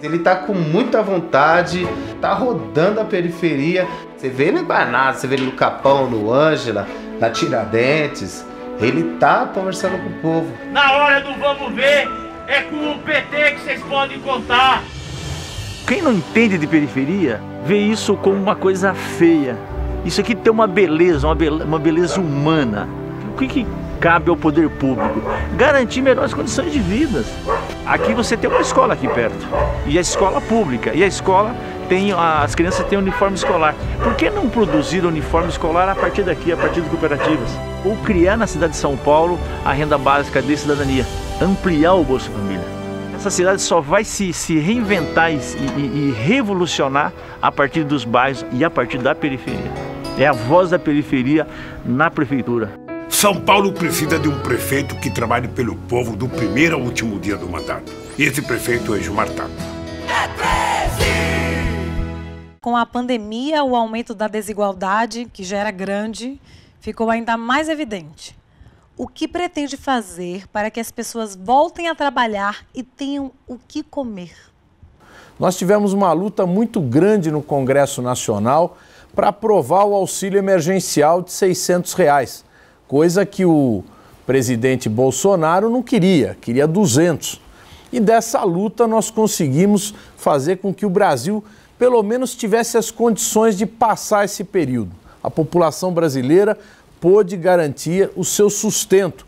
ele tá com muita vontade, tá rodando a periferia. Você vê ele em Barnado, você vê ele no Capão, no Ângela, na Tiradentes. Ele tá conversando com o povo. Na hora do vamos ver, é com o PT que vocês podem contar. Quem não entende de periferia vê isso como uma coisa feia. Isso aqui tem uma beleza, uma beleza, uma beleza humana. O que, que cabe ao poder público garantir melhores condições de vida. Aqui você tem uma escola aqui perto, e a escola pública, e a escola tem, as crianças têm uniforme escolar. Por que não produzir uniforme escolar a partir daqui, a partir de cooperativas? Ou criar na cidade de São Paulo a renda básica de cidadania, ampliar o Bolsa Família essa cidade só vai se, se reinventar e, e, e, revolucionar a partir dos bairros e a partir da periferia. É a voz da periferia na prefeitura. São Paulo precisa de um prefeito que trabalhe pelo povo do primeiro ao último dia do mandato. E esse prefeito é Gilmar Tato. É Com a pandemia, o aumento da desigualdade, que já era grande, ficou ainda mais evidente. O que pretende fazer para que as pessoas voltem a trabalhar e tenham o que comer? Nós tivemos uma luta muito grande no Congresso Nacional para aprovar o auxílio emergencial de 600. Reais coisa que o presidente Bolsonaro não queria, queria 200. E dessa luta nós conseguimos fazer com que o Brasil, pelo menos, tivesse as condições de passar esse período. A população brasileira pôde garantir o seu sustento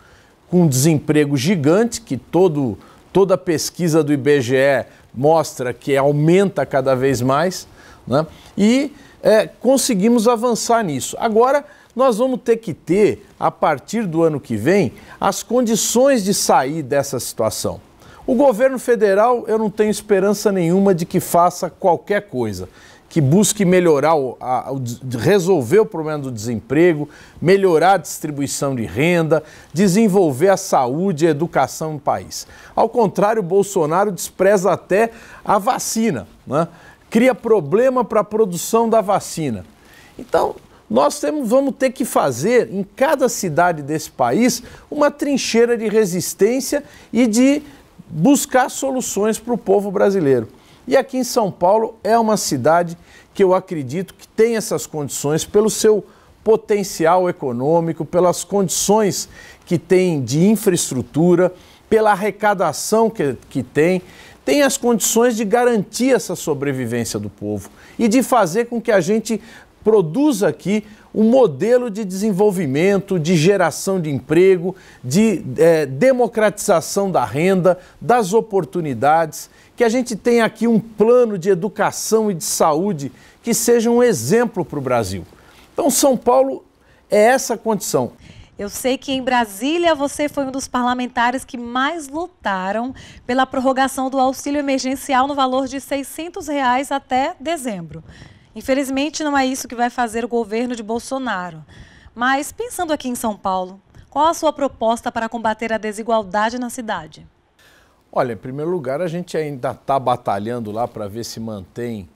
com um desemprego gigante, que todo, toda pesquisa do IBGE mostra que aumenta cada vez mais, né? e é, conseguimos avançar nisso. Agora, nós vamos ter que ter, a partir do ano que vem, as condições de sair dessa situação. O governo federal, eu não tenho esperança nenhuma de que faça qualquer coisa que busque melhorar, o, a, o, resolver o problema do desemprego, melhorar a distribuição de renda, desenvolver a saúde e a educação no país. Ao contrário, Bolsonaro despreza até a vacina, né? cria problema para a produção da vacina. Então, nós temos, vamos ter que fazer em cada cidade desse país uma trincheira de resistência e de buscar soluções para o povo brasileiro. E aqui em São Paulo é uma cidade que eu acredito que tem essas condições pelo seu potencial econômico, pelas condições que tem de infraestrutura, pela arrecadação que, que tem, tem as condições de garantir essa sobrevivência do povo e de fazer com que a gente produz aqui um modelo de desenvolvimento, de geração de emprego, de é, democratização da renda, das oportunidades, que a gente tenha aqui um plano de educação e de saúde que seja um exemplo para o Brasil. Então, São Paulo é essa condição. Eu sei que em Brasília você foi um dos parlamentares que mais lutaram pela prorrogação do auxílio emergencial no valor de R$ 600 reais até dezembro. Infelizmente, não é isso que vai fazer o governo de Bolsonaro. Mas, pensando aqui em São Paulo, qual a sua proposta para combater a desigualdade na cidade? Olha, em primeiro lugar, a gente ainda está batalhando lá para ver se mantém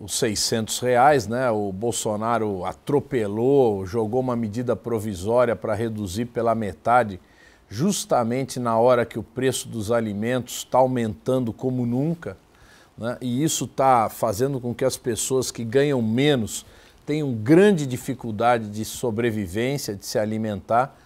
os 600 reais, né? O Bolsonaro atropelou, jogou uma medida provisória para reduzir pela metade, justamente na hora que o preço dos alimentos está aumentando como nunca. Né? E isso está fazendo com que as pessoas que ganham menos tenham grande dificuldade de sobrevivência, de se alimentar.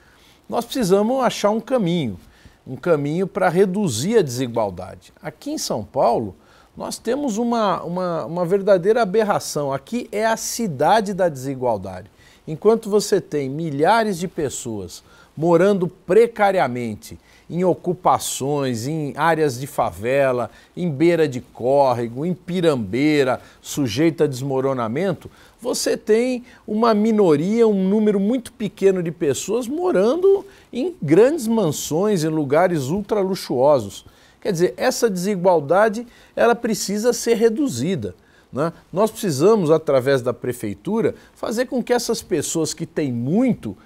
Nós precisamos achar um caminho, um caminho para reduzir a desigualdade. Aqui em São Paulo, nós temos uma, uma, uma, verdadeira aberração. Aqui é a cidade da desigualdade. Enquanto você tem milhares de pessoas morando precariamente em ocupações, em áreas de favela, em beira de córrego, em pirambeira, sujeita a desmoronamento, você tem uma minoria, um número muito pequeno de pessoas morando em grandes mansões, em lugares ultra luxuosos. Quer dizer, essa desigualdade ela precisa ser reduzida. Né? Nós precisamos, através da prefeitura, fazer com que essas pessoas que têm muito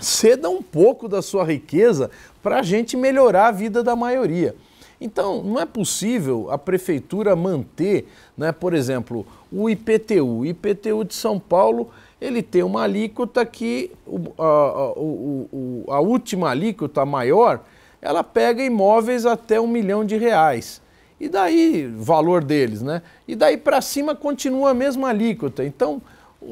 ceda um pouco da sua riqueza para a gente melhorar a vida da maioria. Então, não é possível a prefeitura manter, né, por exemplo, o IPTU. O IPTU de São Paulo ele tem uma alíquota que a, a, a, a última alíquota maior ela pega imóveis até um milhão de reais. E daí, valor deles, né? E daí para cima continua a mesma alíquota. Então,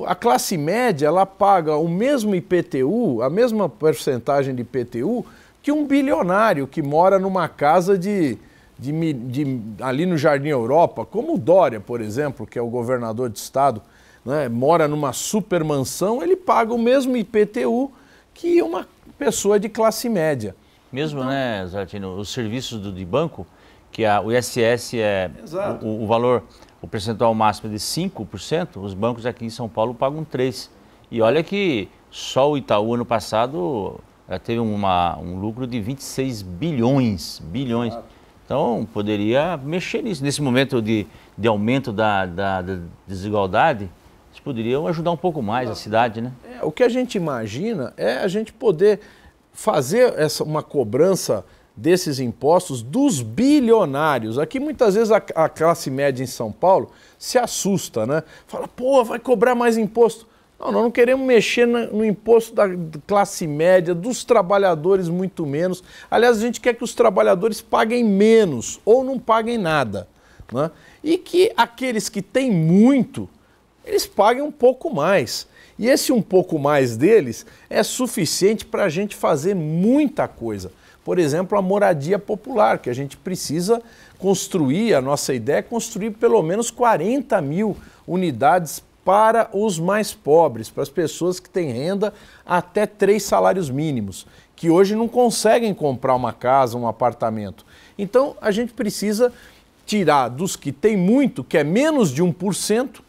a classe média ela paga o mesmo IPTU, a mesma porcentagem de IPTU que um bilionário que mora numa casa de, de, de ali no Jardim Europa, como o Dória, por exemplo, que é o governador de estado, né, mora numa super mansão, ele paga o mesmo IPTU que uma pessoa de classe média. Mesmo, então, né, Zatino, os serviços do, de banco, que a, o ISS é o, o valor o percentual máximo é de 5%, os bancos aqui em São Paulo pagam 3%. E olha que só o Itaú ano passado eh, teve uma, um lucro de 26 bilhões, bilhões. Então poderia mexer nisso. Nesse momento de, de aumento da, da, da desigualdade, eles poderiam ajudar um pouco mais a cidade, né? É, o que a gente imagina é a gente poder fazer essa, uma cobrança desses impostos dos bilionários. Aqui muitas vezes a, a classe média em São Paulo se assusta, né? Fala, pô, vai cobrar mais imposto. Não, nós não queremos mexer no imposto da classe média, dos trabalhadores muito menos. Aliás, a gente quer que os trabalhadores paguem menos ou não paguem nada. Né? E que aqueles que têm muito, eles paguem um pouco mais. E esse um pouco mais deles é suficiente para a gente fazer muita coisa por exemplo, a moradia popular, que a gente precisa construir, a nossa ideia é construir pelo menos 40 mil unidades para os mais pobres, para as pessoas que têm renda até três salários mínimos, que hoje não conseguem comprar uma casa, um apartamento. Então, a gente precisa tirar dos que têm muito, que é menos de 1%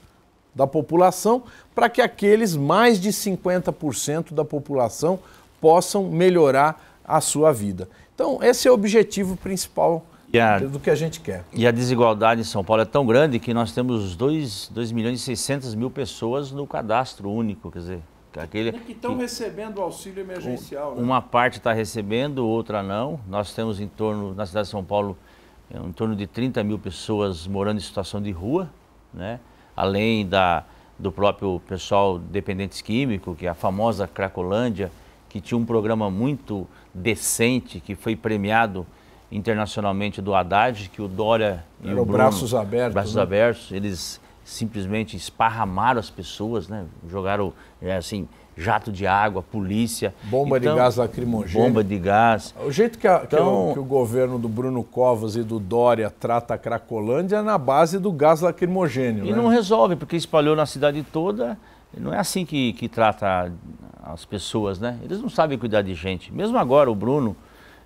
da população, para que aqueles mais de 50% da população possam melhorar a sua vida. Então, esse é o objetivo principal a, do que a gente quer. E a desigualdade em São Paulo é tão grande que nós temos 2, 2 milhões e 600 mil pessoas no cadastro único, quer dizer... Aquele, é que estão recebendo auxílio emergencial. Né? Uma né? parte está recebendo, outra não. Nós temos em torno, na cidade de São Paulo, é, em torno de 30 mil pessoas morando em situação de rua, né? além da, do próprio pessoal dependentes químico, que é a famosa Cracolândia, que tinha um programa muito decente, que foi premiado internacionalmente do Haddad, que o Dória e Era o Bruno, braços abertos, braços né? abertos, eles simplesmente esparramaram as pessoas, né? Jogaram é, assim jato de água, polícia, bomba então, de gás lacrimogêneo, bomba de gás. O jeito que, a, então, que, o, que o governo do Bruno Covas e do Dória trata a Cracolândia é na base do gás lacrimogêneo. E né? não resolve porque espalhou na cidade toda. Não é assim que, que trata as pessoas, né? Eles não sabem cuidar de gente. Mesmo agora, o Bruno,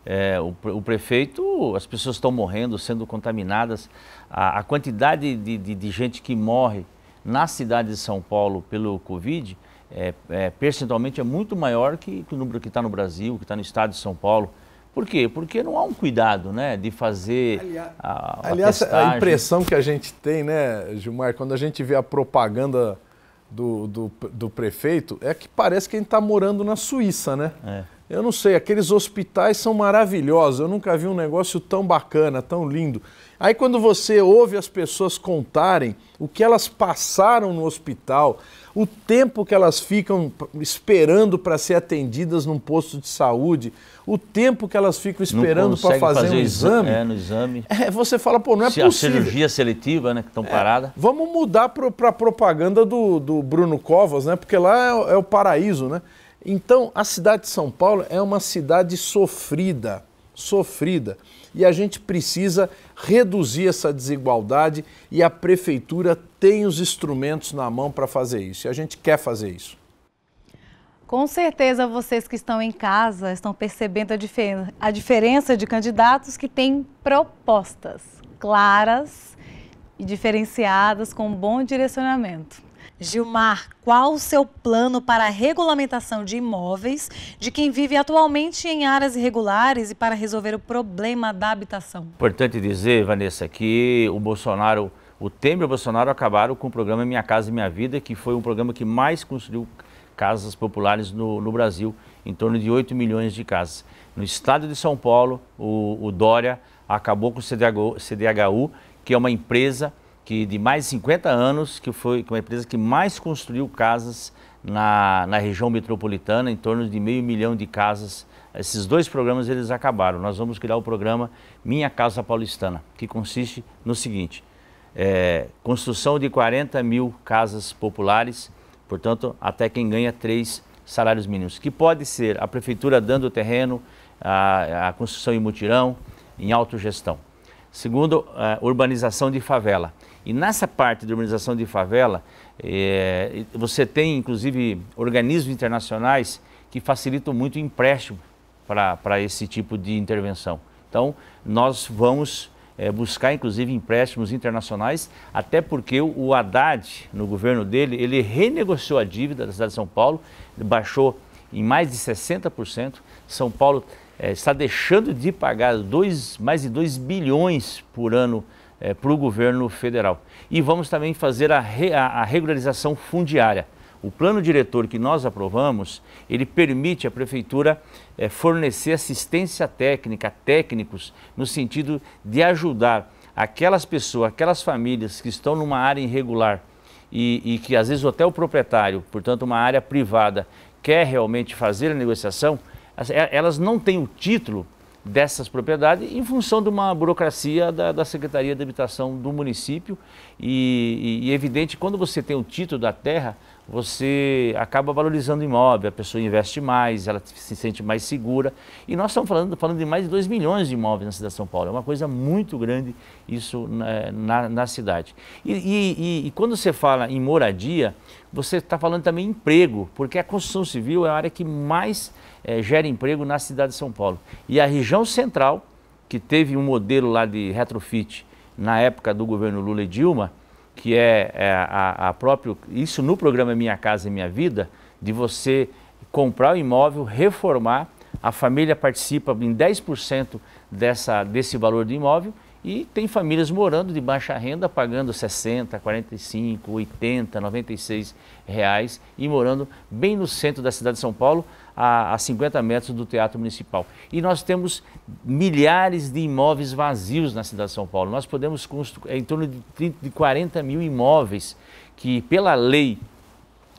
é, o, o, prefeito, as pessoas estão morrendo, sendo contaminadas. A, a quantidade de, de, de, gente que morre na cidade de São Paulo pelo Covid, é, é, percentualmente, é muito maior que, que o número que está no Brasil, que está no estado de São Paulo. Por quê? Porque não há um cuidado né, de fazer. Aliás, a, a, aliás, é a impressão que a gente tem, né, Gilmar, quando a gente vê a propaganda do, do, do prefeito é que parece que a gente está morando na Suíça, né? É. Eu não sei, aqueles hospitais são maravilhosos. Eu nunca vi um negócio tão bacana, tão lindo. Aí quando você ouve as pessoas contarem o que elas passaram no hospital, o tempo que elas ficam esperando para ser atendidas num posto de saúde, o tempo que elas ficam esperando para fazer, fazer, um exame. É, no exame. É, você fala, pô, não é Se, possível. A cirurgia seletiva, né, que estão é, parada. Vamos mudar para a propaganda do, do Bruno Covas, né, porque lá é, é o paraíso, né? Então, a cidade de São Paulo é uma cidade sofrida, sofrida e a gente precisa reduzir essa desigualdade e a prefeitura tem os instrumentos na mão para fazer isso. E a gente quer fazer isso. Com certeza vocês que estão em casa estão percebendo a, difer a diferença de candidatos que têm propostas claras e diferenciadas com bom direcionamento. Gilmar, qual o seu plano para a regulamentação de imóveis de quem vive atualmente em áreas irregulares e para resolver o problema da habitação? Importante dizer, Vanessa, que o Bolsonaro, o Temer e o Bolsonaro acabaram com o programa Minha Casa Minha Vida, que foi um programa que mais construiu casas populares no, no Brasil, em torno de 8 milhões de casas. No estado de São Paulo, o, o Dória acabou com o CDHU, que é uma empresa que de mais de 50 anos, que foi é uma empresa que mais construiu casas na, na região metropolitana, em torno de meio milhão de casas. Esses dois programas eles acabaram. Nós vamos criar o programa Minha Casa Paulistana, que consiste no seguinte: é, construção de 40 mil casas populares, portanto, até quem ganha três salários mínimos, que pode ser a prefeitura dando o terreno, a, a construção em mutirão, em autogestão. Segundo, é, urbanização de favela. E nessa parte de urbanização de favela, é, você tem inclusive organismos internacionais que facilitam muito o empréstimo para esse tipo de intervenção. Então, nós vamos é, buscar inclusive empréstimos internacionais, até porque o Haddad, no governo dele, ele renegociou a dívida da cidade de São Paulo, baixou em mais de 60%. São Paulo é, está deixando de pagar dois, mais de 2 bilhões por ano é, para o governo federal. E vamos também fazer a, re, a, a regularização fundiária. O plano diretor que nós aprovamos, ele permite à prefeitura é, fornecer assistência técnica, técnicos, no sentido de ajudar aquelas pessoas, aquelas famílias que estão numa área irregular e, e que às vezes até o proprietário, portanto uma área privada, quer realmente fazer a negociação, é, elas não têm o título dessas propriedades em função de uma burocracia da, da Secretaria de Habitação do município. E, e, e é evidente, quando você tem o título da terra, você acaba valorizando o imóvel, a pessoa investe mais, ela se sente mais segura. E nós estamos falando, falando de mais de 2 milhões de imóveis na cidade de São Paulo. É uma coisa muito grande isso na, né, na, na cidade. E, e, e, quando você fala em moradia, você está falando também em emprego, porque a construção civil é a área que mais é, gera emprego na cidade de São Paulo. E a região central, que teve um modelo lá de retrofit na época do governo Lula e Dilma, que é, é a, a próprio, isso no programa Minha Casa e Minha Vida, de você comprar o imóvel, reformar, a família participa em 10% dessa, desse valor do imóvel e tem famílias morando de baixa renda pagando 60, 45, 80, 96 reais e morando bem no centro da cidade de São Paulo, a, a 50 metros do Teatro Municipal. E nós temos milhares de imóveis vazios na cidade de São Paulo. Nós podemos construir é em torno de, 30, de 40 mil imóveis que, pela lei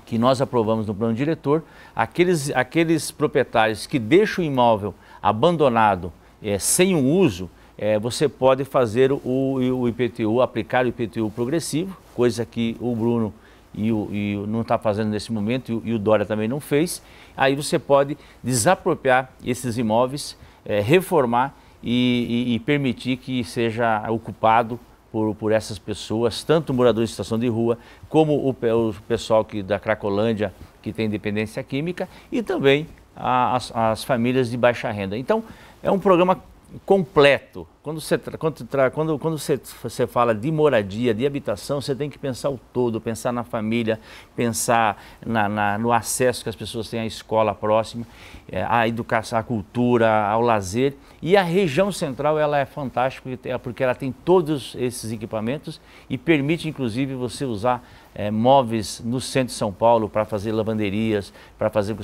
que nós aprovamos no plano diretor, aqueles, aqueles proprietários que deixam o imóvel abandonado, é, sem o uso, é, você pode fazer o, o IPTU, aplicar o IPTU progressivo, coisa que o Bruno e, o, e o não está fazendo nesse momento, e o, e o, Dória também não fez, aí você pode desapropriar esses imóveis, é, reformar e, e, permitir que seja ocupado por, por essas pessoas, tanto moradores em situação de rua, como o, o pessoal que, da Cracolândia que tem dependência química, e também as, as famílias de baixa renda. Então, é um programa completo. Quando você, quando, quando, quando você, você fala de moradia, de habitação, você tem que pensar o todo, pensar na família, pensar na, na no acesso que as pessoas têm à escola próxima, eh, à educação, à cultura, ao lazer e a região central ela é fantástica é porque ela tem todos esses equipamentos e permite inclusive você usar é, móveis no centro de São Paulo para fazer lavanderias, para fazer,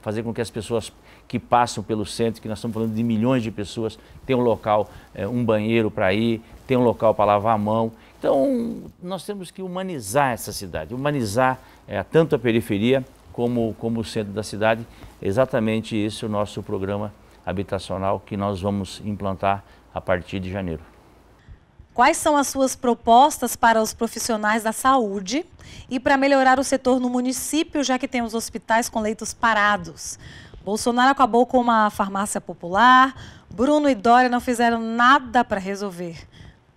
fazer, com que as pessoas que passam pelo centro, que nós estamos falando de milhões de pessoas, tenham um local, é, um banheiro para ir, tenham um local para lavar a mão. Então nós temos que humanizar essa cidade, humanizar é, tanto a periferia como, como o centro da cidade. Exatamente esse é o nosso programa habitacional que nós vamos implantar a partir de janeiro. Quais são as suas propostas para os profissionais da saúde e para melhorar o setor no município, já que temos hospitais com leitos parados? Bolsonaro acabou com uma farmácia popular, Bruno e Dória não fizeram nada para resolver.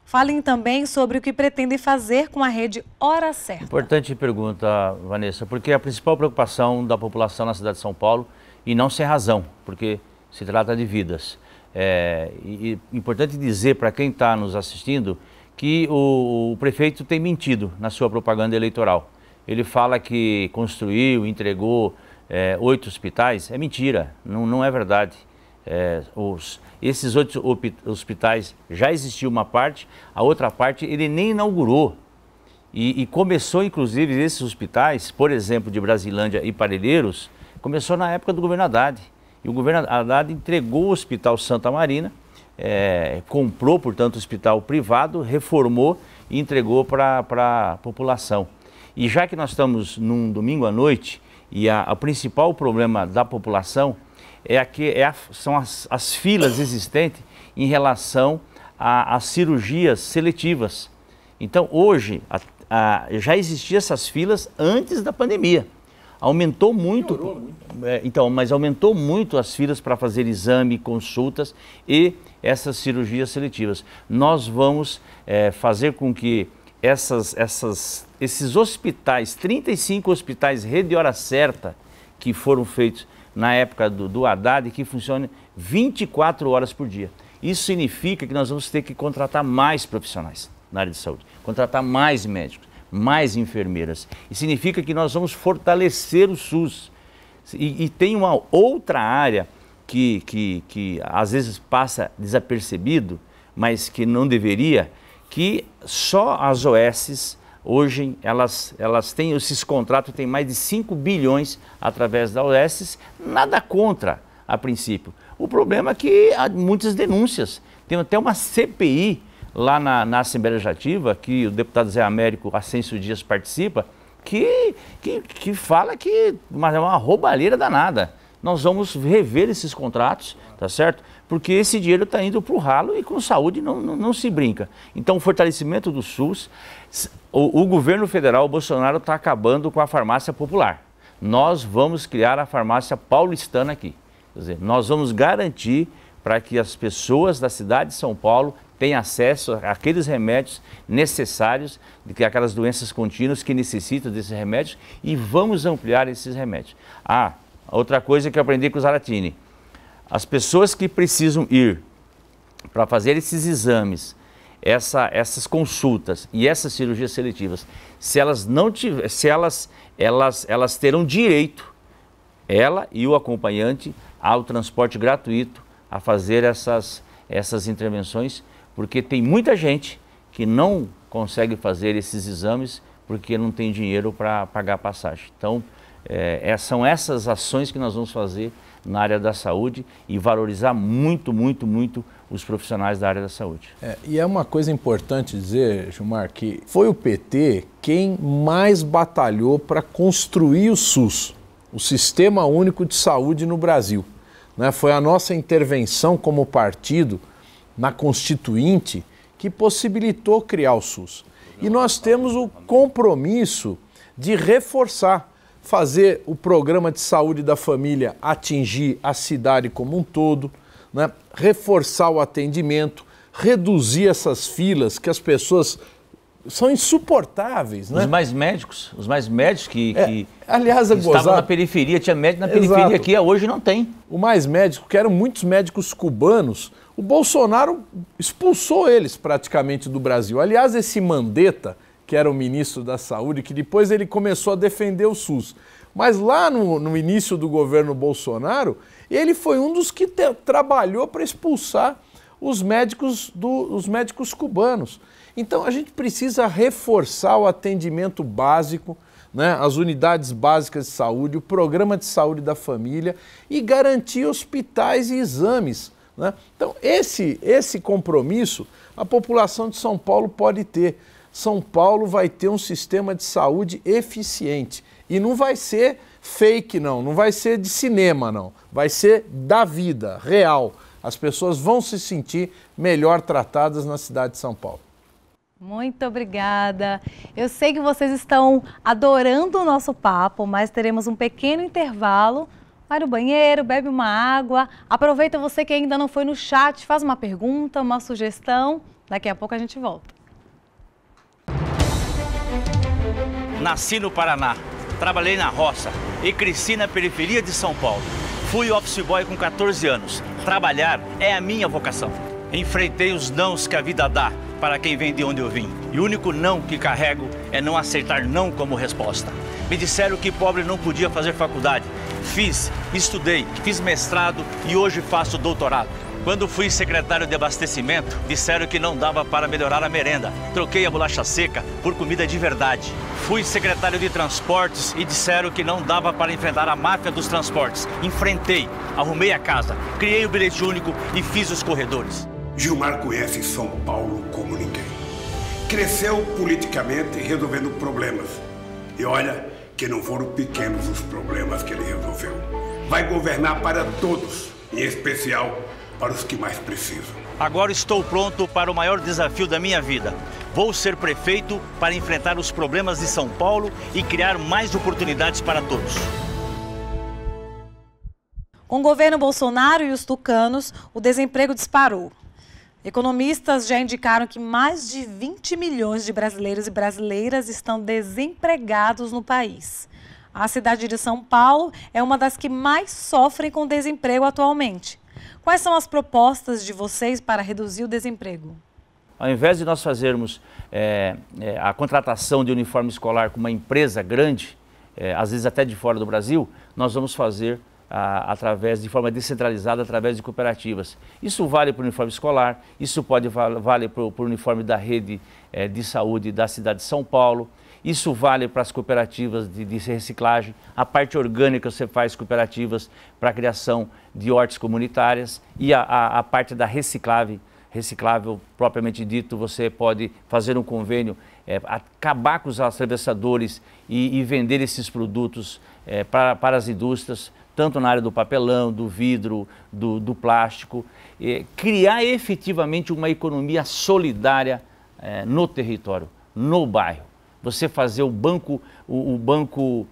Falem também sobre o que pretendem fazer com a rede Hora Certa. Importante pergunta, Vanessa, porque a principal preocupação da população na cidade de São Paulo, e não sem razão, porque se trata de vidas. É e, importante dizer para quem está nos assistindo que o, o prefeito tem mentido na sua propaganda eleitoral. Ele fala que construiu, entregou é, oito hospitais, é mentira, não, não é verdade. É, os, esses oito hospitais já existiu uma parte, a outra parte ele nem inaugurou. E, e, começou, inclusive, esses hospitais, por exemplo, de Brasilândia e Parelheiros, começou na época do governo Haddad. E o governo Haddad entregou o Hospital Santa Marina, é, comprou, portanto, o hospital privado, reformou e entregou para a população. E já que nós estamos num domingo à noite e a, principal problema da população é a que é a, são as, as, filas existentes em relação às cirurgias seletivas. Então, hoje, a, já existiam essas filas antes da pandemia. Aumentou muito. muito. É, então, mas aumentou muito as filas para fazer exame, consultas e essas cirurgias seletivas. Nós vamos é, fazer com que essas, essas, esses hospitais, 35 hospitais rede hora certa, que foram feitos na época do, do Haddad, que funcionem 24 horas por dia. Isso significa que nós vamos ter que contratar mais profissionais na área de saúde, contratar mais médicos mais enfermeiras. E significa que nós vamos fortalecer o SUS. E, e tem uma outra área que, que, que às vezes passa desapercebido, mas que não deveria, que só as OSs hoje elas, elas têm esses contratos, tem mais de 5 bilhões através da OSs, nada contra a princípio. O problema é que há muitas denúncias. Tem até uma CPI lá na, na Assembleia Legislativa, que o deputado Zé Américo Ascenso Dias participa, que, que, que fala que mas é uma roubalheira danada. Nós vamos rever esses contratos, tá certo? Porque esse dinheiro está indo para o ralo e com saúde não, não, não, se brinca. Então, fortalecimento do SUS, o, o governo federal, o Bolsonaro, está acabando com a farmácia popular. Nós vamos criar a farmácia paulistana aqui. Quer dizer, nós vamos garantir para que as pessoas da cidade de São Paulo tem acesso àqueles remédios necessários, aquelas doenças contínuas que necessitam desses remédios e vamos ampliar esses remédios. Ah, outra coisa que eu aprendi com o Zaratini, as pessoas que precisam ir para fazer esses exames, essa, essas consultas e essas cirurgias seletivas, se elas não tiver, se elas, elas, elas terão direito, ela e o acompanhante, ao transporte gratuito, a fazer essas, essas intervenções porque tem muita gente que não consegue fazer esses exames porque não tem dinheiro para pagar a passagem. Então, é, é, são essas ações que nós vamos fazer na área da saúde e valorizar muito, muito, muito os profissionais da área da saúde. É, e é uma coisa importante dizer, Gilmar, que foi o PT quem mais batalhou para construir o SUS, o Sistema Único de Saúde no Brasil. Né? Foi a nossa intervenção como partido na Constituinte que possibilitou criar o SUS. E nós temos o compromisso de reforçar, fazer o programa de saúde da família atingir a cidade como um todo, né? reforçar o atendimento, reduzir essas filas que as pessoas são insuportáveis, né? Os mais médicos, os mais médicos que, é, aliás, é estavam na periferia, tinha médico na periferia Exato. que hoje não tem. O mais médico, que eram muitos médicos cubanos o Bolsonaro expulsou eles praticamente do Brasil. Aliás, esse Mandetta, que era o ministro da Saúde, que depois ele começou a defender o SUS. Mas lá no, no início do governo Bolsonaro, ele foi um dos que te, trabalhou para expulsar os médicos, do, os médicos cubanos. Então a gente precisa reforçar o atendimento básico, né, as unidades básicas de saúde, o programa de saúde da família e garantir hospitais e exames né? Então, esse, esse compromisso a população de São Paulo pode ter. São Paulo vai ter um sistema de saúde eficiente. E não vai ser fake, não, não vai ser de cinema, não. Vai ser da vida, real. As pessoas vão se sentir melhor tratadas na cidade de São Paulo. Muito obrigada. Eu sei que vocês estão adorando o nosso papo, mas teremos um pequeno intervalo vai no banheiro, bebe uma água. Aproveita você que ainda não foi no chat, faz uma pergunta, uma sugestão. Daqui a pouco a gente volta. Nasci no Paraná, trabalhei na roça e cresci na periferia de São Paulo. Fui office boy com 14 anos. Trabalhar é a minha vocação. Enfrentei os nãos que a vida dá para quem vem de onde eu vim. E o único não que carrego é não aceitar não como resposta. Me disseram que pobre não podia fazer faculdade. Fiz, estudei, fiz mestrado e hoje faço doutorado. Quando fui secretário de abastecimento, disseram que não dava para melhorar a merenda. Troquei a bolacha seca por comida de verdade. Fui secretário de transportes e disseram que não dava para enfrentar a máfia dos transportes. Enfrentei, arrumei a casa, criei o bilhete único e fiz os corredores. Gilmar conhece São Paulo como ninguém. Cresceu politicamente resolvendo problemas. E olha, que não foram pequenos os problemas que ele resolveu. Vai governar para todos, em especial para os que mais precisam. Agora estou pronto para o maior desafio da minha vida. Vou ser prefeito para enfrentar os problemas de São Paulo e criar mais oportunidades para todos. Com o governo Bolsonaro e os tucanos, o desemprego disparou. Economistas já indicaram que mais de 20 milhões de brasileiros e brasileiras estão desempregados no país. A cidade de São Paulo é uma das que mais sofrem com desemprego atualmente. Quais são as propostas de vocês para reduzir o desemprego? Ao invés de nós fazermos é, é a contratação de uniforme escolar com uma empresa grande, é, às vezes até de fora do Brasil, nós vamos fazer através de forma descentralizada, através de cooperativas. Isso vale para o uniforme escolar, isso pode vale para o uniforme da rede é, de saúde da cidade de São Paulo, isso vale para as cooperativas de, de, reciclagem, a parte orgânica você faz cooperativas para a criação de hortes comunitárias e a, a, a parte da reciclagem, reciclável propriamente dito, você pode fazer um convênio, é, acabar com os atravessadores e, e vender esses produtos é, para, para as indústrias, tanto na área do papelão, do vidro, do, do plástico, eh, criar efetivamente uma economia solidária eh, no território, no bairro. Você fazer o banco, o, o banco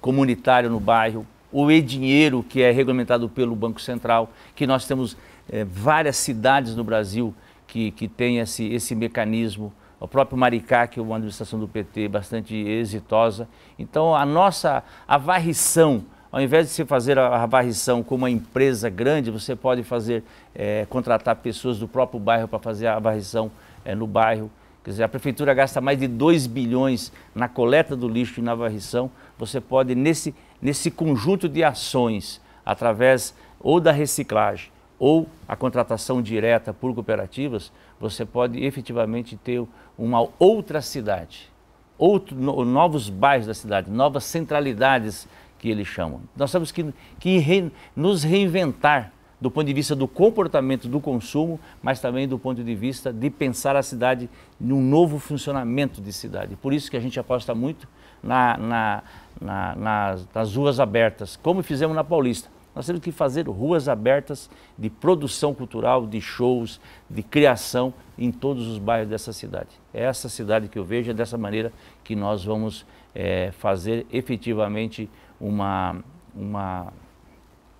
comunitário no bairro, o e-dinheiro que é regulamentado pelo Banco Central, que nós temos eh, várias cidades no Brasil que, que tem esse, esse mecanismo. O próprio Maricá, que é uma administração do PT bastante exitosa. Então, a nossa a varrição ao invés de se fazer a, varrição com uma empresa grande, você pode fazer, é, contratar pessoas do próprio bairro para fazer a varrição é, no bairro. Quer dizer, a prefeitura gasta mais de 2 bilhões na coleta do lixo e na varrição. Você pode, nesse, nesse conjunto de ações, através ou da reciclagem ou a contratação direta por cooperativas, você pode efetivamente ter uma outra cidade, outro, novos bairros da cidade, novas centralidades que eles chamam. Nós temos que, que re, nos reinventar do ponto de vista do comportamento do consumo, mas também do ponto de vista de pensar a cidade num novo funcionamento de cidade. Por isso que a gente aposta muito na, na, na, nas, nas ruas abertas, como fizemos na Paulista. Nós temos que fazer ruas abertas de produção cultural, de shows, de criação em todos os bairros dessa cidade. É essa cidade que eu vejo, é dessa maneira que nós vamos é, fazer efetivamente uma, uma,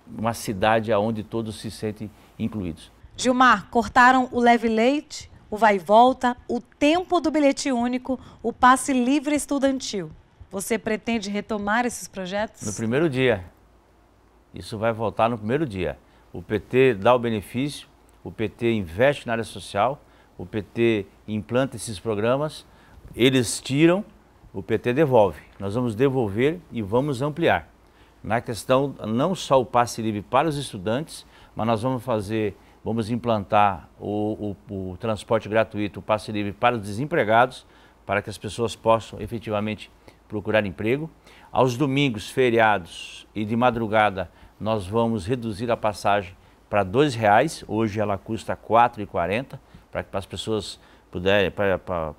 uma cidade onde todos se sentem incluídos. Gilmar, cortaram o leve leite, o vai e volta, o tempo do bilhete único, o passe livre estudantil. Você pretende retomar esses projetos? No primeiro dia. Isso vai voltar no primeiro dia. O PT dá o benefício, o PT investe na área social, o PT implanta esses programas, eles tiram o PT devolve. Nós vamos devolver e vamos ampliar. Na questão, não só o passe livre para os estudantes, mas nós vamos fazer, vamos implantar o, o, o transporte gratuito, o passe livre para os desempregados, para que as pessoas possam efetivamente procurar emprego. Aos domingos, feriados e de madrugada, nós vamos reduzir a passagem para R$ reais. Hoje ela custa R$ 4,40, para que as pessoas puderem, para, para,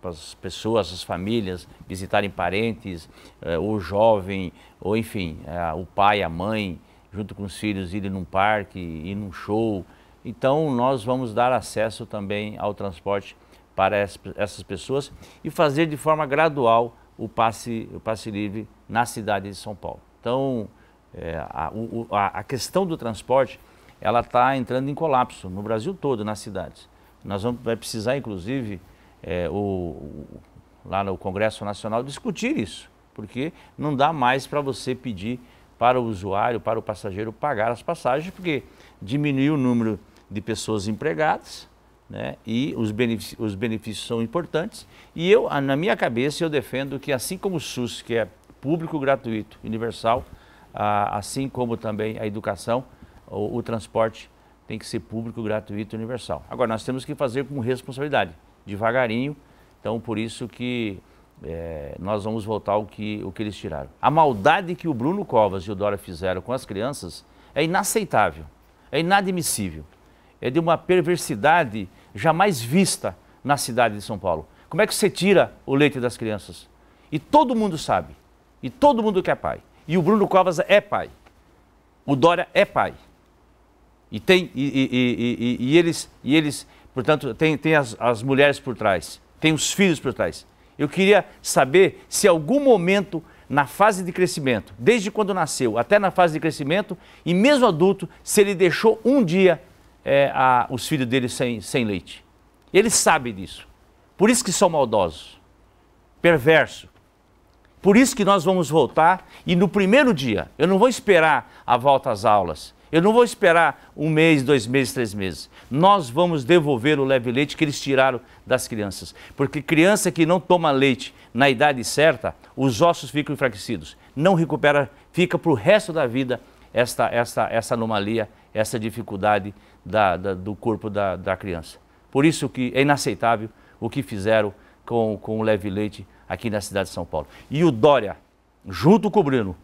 para as pessoas, as famílias visitarem parentes, eh, ou jovem, ou enfim, eh, o pai, a mãe, junto com os filhos, irem num parque, ir num show. Então, nós vamos dar acesso também ao transporte para essas pessoas e fazer de forma gradual o passe, o passe livre na cidade de São Paulo. Então, eh, a, o, a questão do transporte ela está entrando em colapso no Brasil todo, nas cidades. Nós vamos, vai precisar, inclusive, é, o, lá no Congresso Nacional discutir isso, porque não dá mais para você pedir para o usuário, para o passageiro pagar as passagens, porque diminuiu o número de pessoas empregadas, né? e os benefícios, os benefícios, são importantes. E eu, na minha cabeça, eu defendo que assim como o SUS, que é público, gratuito, universal, ah, assim como também a educação, o, o transporte tem que ser público, gratuito e universal. Agora, nós temos que fazer com responsabilidade, devagarinho, então por isso que é, nós vamos voltar ao que, o que eles tiraram. A maldade que o Bruno Covas e o Dora fizeram com as crianças é inaceitável, é inadmissível, é de uma perversidade jamais vista na cidade de São Paulo. Como é que você tira o leite das crianças? E todo mundo sabe, e todo mundo quer é pai. E o Bruno Covas é pai, o Dória é pai. E tem e, e, e, e eles e eles, portanto, tem, tem as, as mulheres por trás, tem os filhos por trás. Eu queria saber se algum momento na fase de crescimento, desde quando nasceu até na fase de crescimento, e mesmo adulto, se ele deixou um dia é, a, os filhos dele sem, sem leite. Ele sabe disso. Por isso que são maldosos, perverso. Por isso que nós vamos voltar e no primeiro dia, eu não vou esperar a volta às aulas. Eu não vou esperar um mês, dois meses, três meses. Nós vamos devolver o leve leite que eles tiraram das crianças. Porque criança que não toma leite na idade certa, os ossos ficam enfraquecidos. Não recupera, fica para o resto da vida esta, esta, essa anomalia, essa dificuldade da, da, do corpo da, da criança. Por isso que é inaceitável o que fizeram com, com o leve leite aqui na cidade de São Paulo. E o Dória, junto com o Bruno,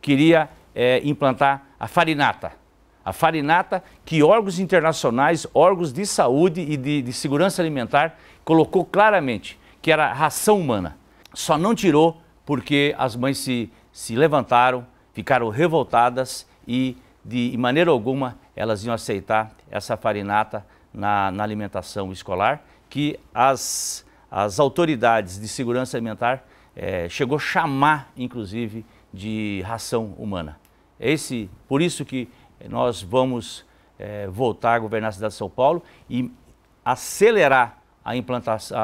queria é, implantar a farinata a farinata que órgãos internacionais, órgãos de saúde e de, de segurança alimentar colocou claramente que era ração humana. Só não tirou porque as mães se, se levantaram, ficaram revoltadas e de maneira alguma elas iam aceitar essa farinata na, na alimentação escolar que as, as autoridades de segurança alimentar é, chegou a chamar, inclusive, de ração humana. É esse, por isso que nós vamos é, voltar a governar a cidade de São Paulo e acelerar a, implantação, a,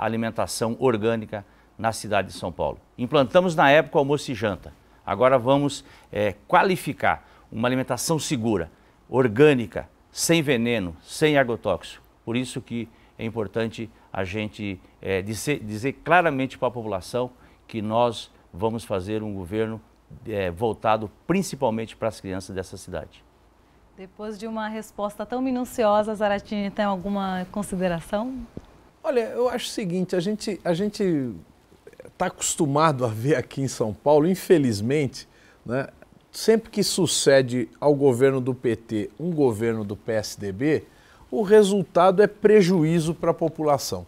a alimentação orgânica na cidade de São Paulo. Implantamos na época o almoço e janta. Agora vamos é, qualificar uma alimentação segura, orgânica, sem veneno, sem agrotóxico. Por isso que é importante a gente é, dizer, dizer claramente para a população que nós vamos fazer um governo é, voltado principalmente para as crianças dessa cidade. Depois de uma resposta tão minuciosa, Zaratini tem alguma consideração? Olha, eu acho o seguinte, a gente a gente está acostumado a ver aqui em São Paulo, infelizmente, né, sempre que sucede ao governo do PT um governo do PSDB, o resultado é prejuízo para a população.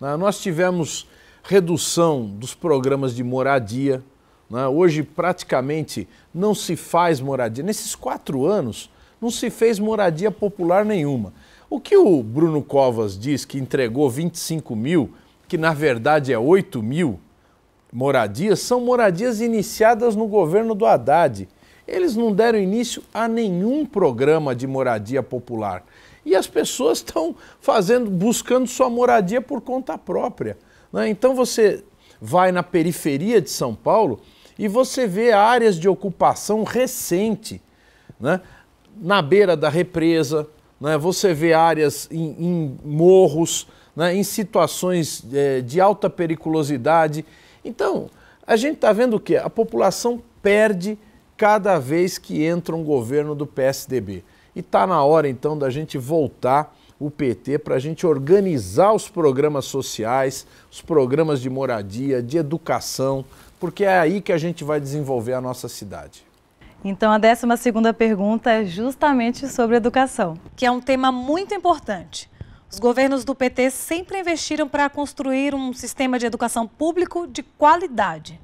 Né. Nós tivemos redução dos programas de moradia, né? Hoje, praticamente, não se faz moradia. Nesses quatro anos, não se fez moradia popular nenhuma. O que o Bruno Covas diz que entregou 25 mil, que na verdade é 8 mil moradias, são moradias iniciadas no governo do Haddad. Eles não deram início a nenhum programa de moradia popular. E as pessoas estão fazendo, buscando sua moradia por conta própria. Né? Então você vai na periferia de São Paulo, e você vê áreas de ocupação recente, né? na beira da represa, né? você vê áreas em, em morros, né? em situações é, de alta periculosidade. Então, a gente está vendo o quê? A população perde cada vez que entra um governo do PSDB. E está na hora, então, da gente voltar o PT para a gente organizar os programas sociais, os programas de moradia, de educação, porque é aí que a gente vai desenvolver a nossa cidade. Então, a 12 pergunta é justamente sobre educação, que é um tema muito importante. Os governos do PT sempre investiram para construir um sistema de educação público de qualidade.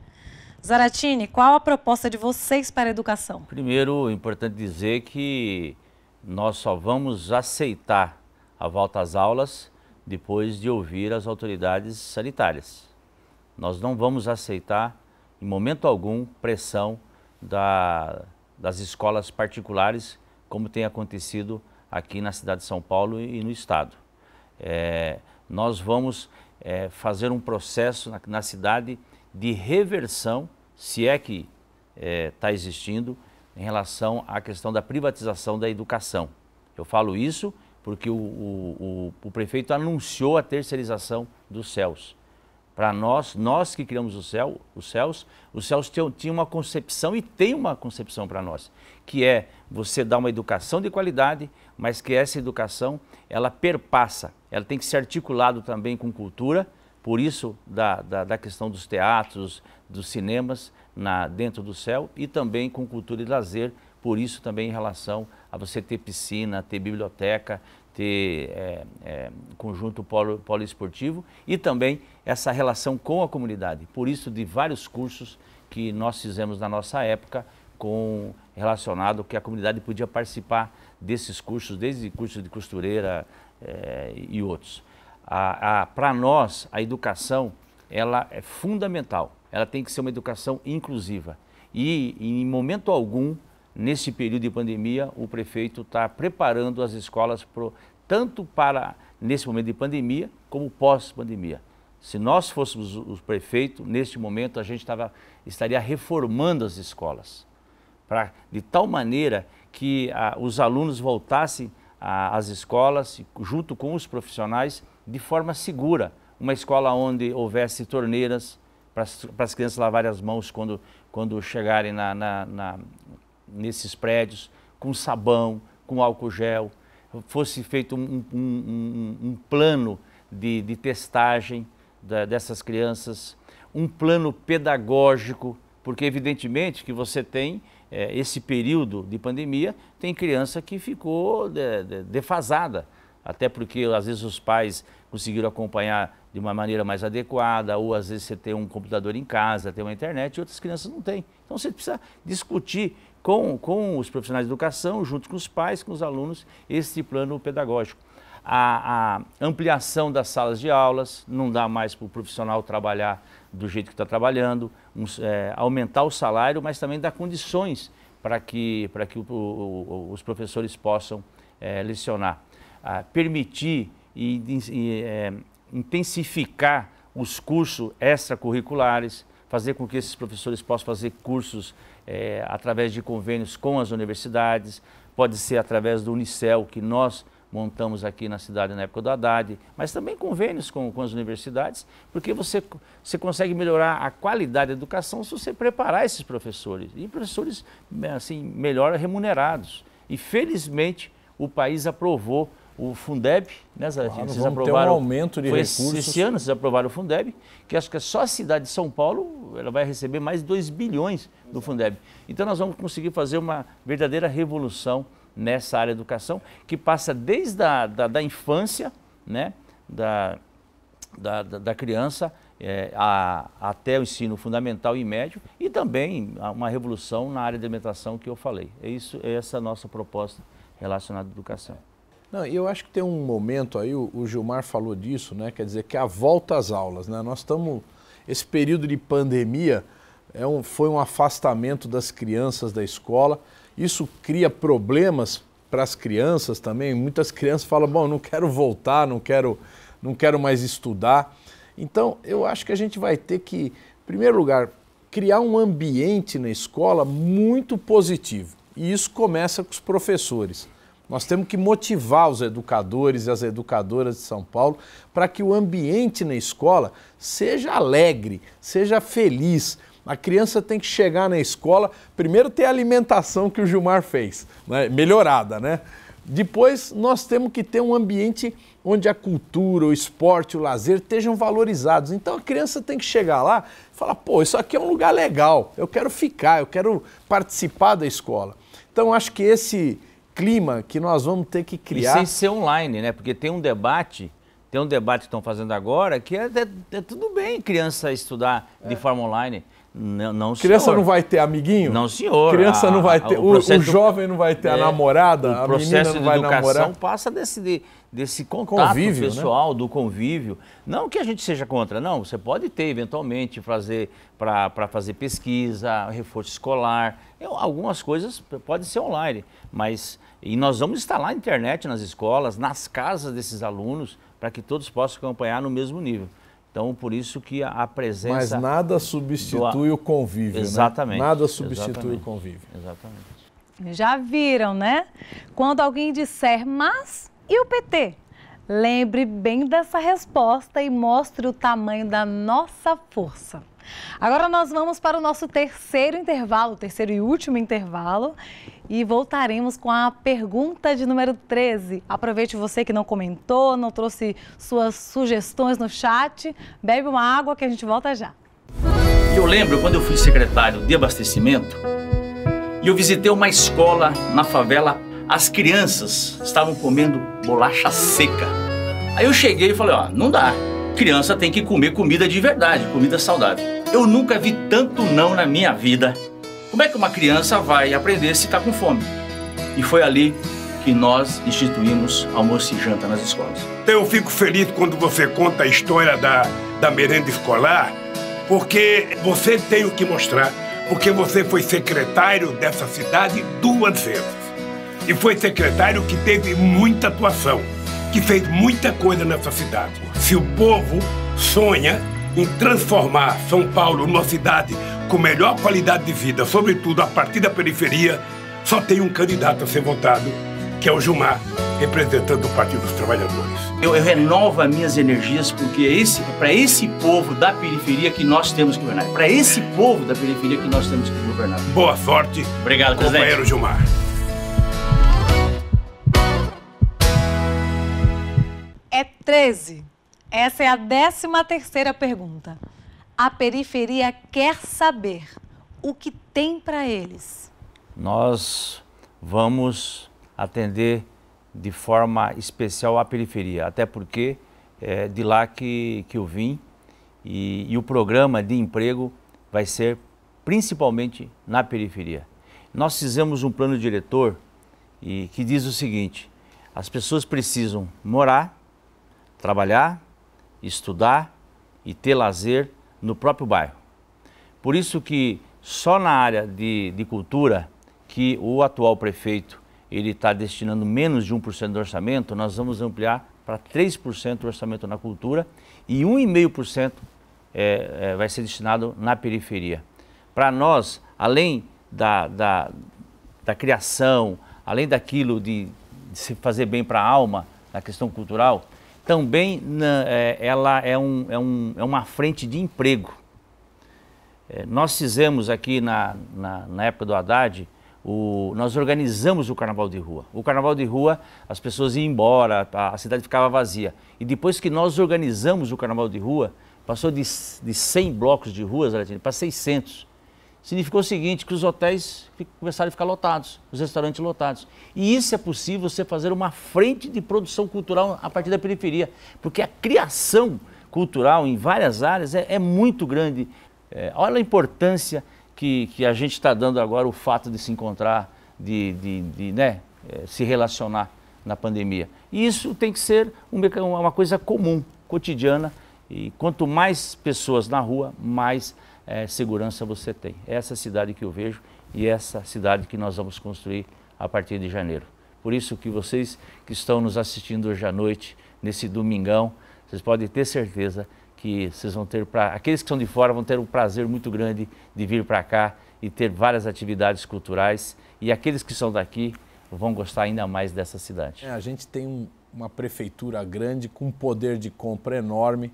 Zaratini, qual a proposta de vocês para a educação? Primeiro, é importante dizer que nós só vamos aceitar a volta às aulas depois de ouvir as autoridades sanitárias. Nós não vamos aceitar em momento algum, pressão da, das escolas particulares, como tem acontecido aqui na cidade de São Paulo e no Estado. É, nós vamos é, fazer um processo na, na, cidade de reversão, se é que está é, tá existindo, em relação à questão da privatização da educação. Eu falo isso porque o, o, o, o prefeito anunciou a terceirização dos céus. Para nós, nós que criamos o céu, os céus, os céus tinham uma concepção e tem uma concepção para nós, que é você dar uma educação de qualidade, mas que essa educação ela perpassa, ela tem que ser articulado também com cultura, por isso da, da, da questão dos teatros, dos cinemas na, dentro do céu e também com cultura e lazer, por isso também em relação a você ter piscina, ter biblioteca, ter é, é, conjunto polo, poliesportivo e também essa relação com a comunidade. Por isso, de vários cursos que nós fizemos na nossa época com relacionado que a comunidade podia participar desses cursos, desde cursos de costureira é, e outros. Para nós, a educação ela é fundamental. Ela tem que ser uma educação inclusiva e, em momento algum, nesse período de pandemia, o prefeito está preparando as escolas pro, tanto para nesse momento de pandemia como pós-pandemia. Se nós fôssemos os prefeitos, neste momento a gente tava, estaria reformando as escolas, pra, de tal maneira que a, os alunos voltassem às escolas, junto com os profissionais, de forma segura. Uma escola onde houvesse torneiras para as crianças lavarem as mãos quando, quando chegarem na, na, na nesses prédios com sabão, com álcool gel, fosse feito um, um, um, um plano de, de testagem da, dessas crianças, um plano pedagógico, porque evidentemente que você tem é, esse período de pandemia, tem criança que ficou de, é, de, defasada, até porque às vezes os pais conseguiram acompanhar de uma maneira mais adequada, ou às vezes você tem um computador em casa, tem uma internet, e outras crianças não têm. Então você precisa discutir com, com os profissionais de educação, junto com os pais, com os alunos, esse plano pedagógico. A, a ampliação das salas de aulas, não dá mais para o profissional trabalhar do jeito que está trabalhando, um, é, aumentar o salário, mas também dar condições para que, para que o, o, os professores possam é, lecionar. permitir e, e é, intensificar os cursos extracurriculares, fazer com que esses professores possam fazer cursos é, através de convênios com as universidades, pode ser através do Unicel, que nós montamos aqui na cidade na época do Haddad, mas também convênios com, com as universidades, porque você, você consegue melhorar a qualidade da educação se você preparar esses professores, e professores assim, melhor remunerados. E felizmente o país aprovou o Fundeb, né, Claro, vocês aprovaram. um aumento de foi recursos. Esse ano vocês aprovaram o Fundeb, que acho que é só a cidade de São Paulo ela vai receber mais 2 bilhões do Fundeb. Então nós vamos conseguir fazer uma verdadeira revolução nessa área de educação, que passa desde a da, da infância, né, da, da, da criança é, a, até o ensino fundamental e médio e também uma revolução na área de alimentação que eu falei. É isso, é essa a nossa proposta relacionada à educação. Não, eu acho que tem um momento aí, o, Gilmar falou disso, né? Quer dizer, que a volta às aulas, né? Nós estamos. Esse período de pandemia é um, foi um afastamento das crianças da escola. Isso cria problemas para as crianças também. Muitas crianças falam, bom, não quero voltar, não quero, não quero mais estudar. Então, eu acho que a gente vai ter que, em primeiro lugar, criar um ambiente na escola muito positivo. E isso começa com os professores. Nós temos que motivar os educadores e as educadoras de São Paulo para que o ambiente na escola seja alegre, seja feliz. A criança tem que chegar na escola, primeiro ter a alimentação que o Gilmar fez, né? melhorada, né? Depois, nós temos que ter um ambiente onde a cultura, o esporte, o lazer estejam valorizados. Então a criança tem que chegar lá e falar: pô, isso aqui é um lugar legal, eu quero ficar, eu quero participar da escola. Então acho que esse, clima que nós vamos ter que criar. E sem ser online, né? Porque tem um debate, tem um debate que estão fazendo agora que é, é, é tudo bem criança estudar de é. forma online. Não, não Criança não vai ter amiguinho? Não, senhor. Criança a, não vai ter. A, o, o, o, jovem não vai ter é, a namorada, o processo a menina não vai namorar. de educação passa desse, de, desse contato convívio, né? pessoal, né? do convívio. Não que a gente seja contra, não. Você pode ter, eventualmente, fazer para fazer pesquisa, reforço escolar. algumas coisas podem ser online, mas e nós vamos instalar a internet nas escolas, nas casas desses alunos, para que todos possam acompanhar no mesmo nível. Então, por isso que a presença. Né? Mas nada substitui do... o convívio. Exatamente. Né? Nada substitui Exatamente. o convívio. Exatamente. Já viram, né? Quando alguém disser, mas e o PT? Lembre bem dessa resposta e mostre o tamanho da nossa força. Agora nós vamos para o nosso terceiro intervalo, terceiro e último intervalo, e voltaremos com a pergunta de número 13. Aproveite você que não comentou, não trouxe suas sugestões no chat, bebe uma água que a gente volta já. Eu lembro quando eu fui secretário de abastecimento e eu visitei uma escola na favela, as crianças estavam comendo bolacha seca. Aí eu cheguei e falei, ó, não dá, criança tem que comer comida de verdade, comida saudável. Eu nunca vi tanto não na minha vida. Como é que uma criança vai aprender se está com fome? E foi ali que nós instituímos almoço e janta nas escolas. Eu fico feliz quando você conta a história da, da merenda escolar, porque você tem o que mostrar, porque você foi secretário dessa cidade duas vezes. E foi secretário que teve muita atuação, que fez muita coisa nessa cidade. Se o povo sonha em transformar São Paulo numa cidade com melhor qualidade de vida, sobretudo a partir da periferia, só tem um candidato a ser votado, que é o Gilmar, representando o Partido dos Trabalhadores. Eu, eu renovo as minhas energias porque é, é para esse povo da periferia que nós temos que governar. É para esse povo da periferia que nós temos que governar. Boa sorte. Obrigado, companheiro presidente. Gilmar. É 13. Essa é a 13 terceira pergunta. A periferia quer saber o que tem para eles. Nós vamos atender de forma especial a periferia, até porque é de lá que, que eu vim e, e o programa de emprego vai ser principalmente na periferia. Nós fizemos um plano diretor e que diz o seguinte: as pessoas precisam morar, trabalhar, estudar e ter lazer no próprio bairro. Por isso que só na área de, de cultura que o atual prefeito ele está destinando menos de 1% do orçamento, nós vamos ampliar para 3% do orçamento na cultura e 1,5% é, é, vai ser destinado na periferia. Para nós, além da, da, da criação, além daquilo de, de se fazer bem para a alma, na questão cultural, também né, é, ela é, um, é, um, é uma frente de emprego. É, nós fizemos aqui na, na, na época do Haddad, o, nós organizamos o carnaval de rua. O carnaval de rua, as pessoas iam embora, a, a cidade ficava vazia. E depois que nós organizamos o carnaval de rua, passou de, de 100 blocos de ruas, para 600 significou o seguinte, que os hotéis começaram a ficar lotados, os restaurantes lotados. E isso é possível você fazer uma frente de produção cultural a partir da periferia, porque a criação cultural em várias áreas é, é muito grande. É, olha a importância que, que a gente está dando agora o fato de se encontrar, de, de, de né, é, se relacionar na pandemia. E isso tem que ser uma coisa comum, cotidiana, e quanto mais pessoas na rua, mais é, segurança você tem. Essa cidade que eu vejo e essa cidade que nós vamos construir a partir de janeiro. Por isso que vocês que estão nos assistindo hoje à noite, nesse domingão, vocês podem ter certeza que vocês vão ter pra... aqueles que são de fora vão ter um prazer muito grande de vir para cá e ter várias atividades culturais e aqueles que são daqui vão gostar ainda mais dessa cidade. É, a gente tem um, uma prefeitura grande com um poder de compra enorme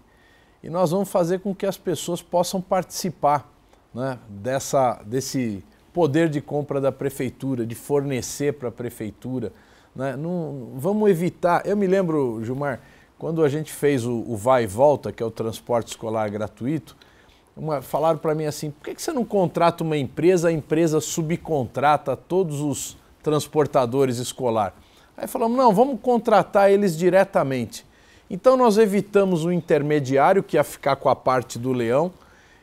e nós vamos fazer com que as pessoas possam participar né, dessa, desse poder de compra da prefeitura, de fornecer para a prefeitura. Né? Não, vamos evitar. Eu me lembro, Gilmar, quando a gente fez o, o Vai e Volta, que é o transporte escolar gratuito, uma, falaram para mim assim: por que, que, você não contrata uma empresa, a empresa subcontrata todos os transportadores escolar? Aí falamos: não, vamos contratar eles diretamente. Então nós evitamos o intermediário, que ia ficar com a parte do leão,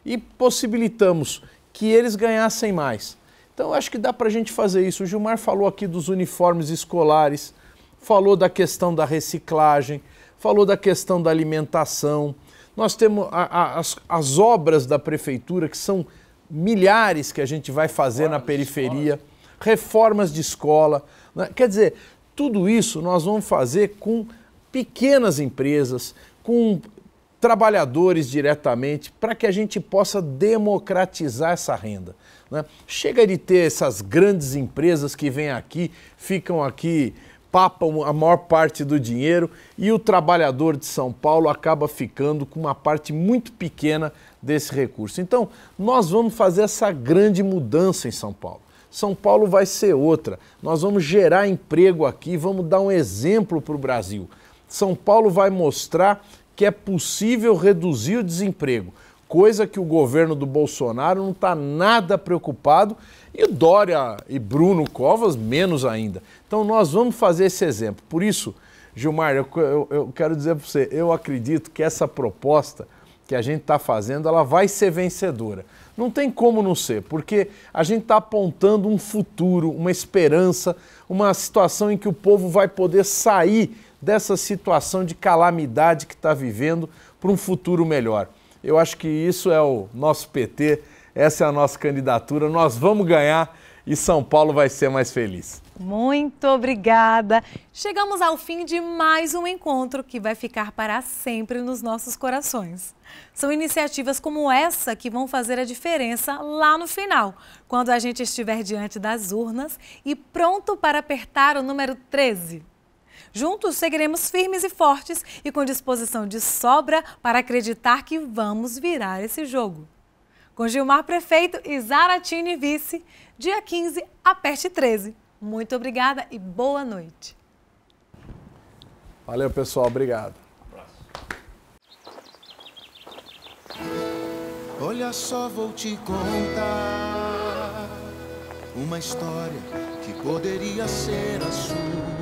e possibilitamos que eles ganhassem mais. Então acho que dá para a gente fazer isso. O Gilmar falou aqui dos uniformes escolares, falou da questão da reciclagem, falou da questão da alimentação. Nós temos a, a, as, as, obras da prefeitura, que são milhares que a gente vai fazer Reformas na periferia, de reformas de escola. Né? Quer dizer, tudo isso nós vamos fazer com pequenas empresas, com trabalhadores diretamente, para que a gente possa democratizar essa renda. Né? Chega de ter essas grandes empresas que vêm aqui, ficam aqui, papam a maior parte do dinheiro e o trabalhador de São Paulo acaba ficando com uma parte muito pequena desse recurso. Então, nós vamos fazer essa grande mudança em São Paulo. São Paulo vai ser outra. Nós vamos gerar emprego aqui, vamos dar um exemplo para o Brasil. São Paulo vai mostrar que é possível reduzir o desemprego, coisa que o governo do Bolsonaro não está nada preocupado e Dória e Bruno Covas menos ainda. Então nós vamos fazer esse exemplo. Por isso, Gilmar, eu, eu, eu quero dizer para você, eu acredito que essa proposta que a gente está fazendo, ela vai ser vencedora. Não tem como não ser, porque a gente está apontando um futuro, uma esperança, uma situação em que o povo vai poder sair dessa situação de calamidade que está vivendo para um futuro melhor. Eu acho que isso é o nosso PT, essa é a nossa candidatura, nós vamos ganhar e São Paulo vai ser mais feliz. Muito obrigada. Chegamos ao fim de mais um encontro que vai ficar para sempre nos nossos corações. São iniciativas como essa que vão fazer a diferença lá no final, quando a gente estiver diante das urnas e pronto para apertar o número 13. Juntos seguiremos firmes e fortes e com disposição de sobra para acreditar que vamos virar esse jogo. Com Gilmar Prefeito e Zaratini Vice, dia 15, aperte 13. Muito obrigada e boa noite. Valeu, pessoal. Obrigado. Olha só, vou te contar uma história que poderia ser a sua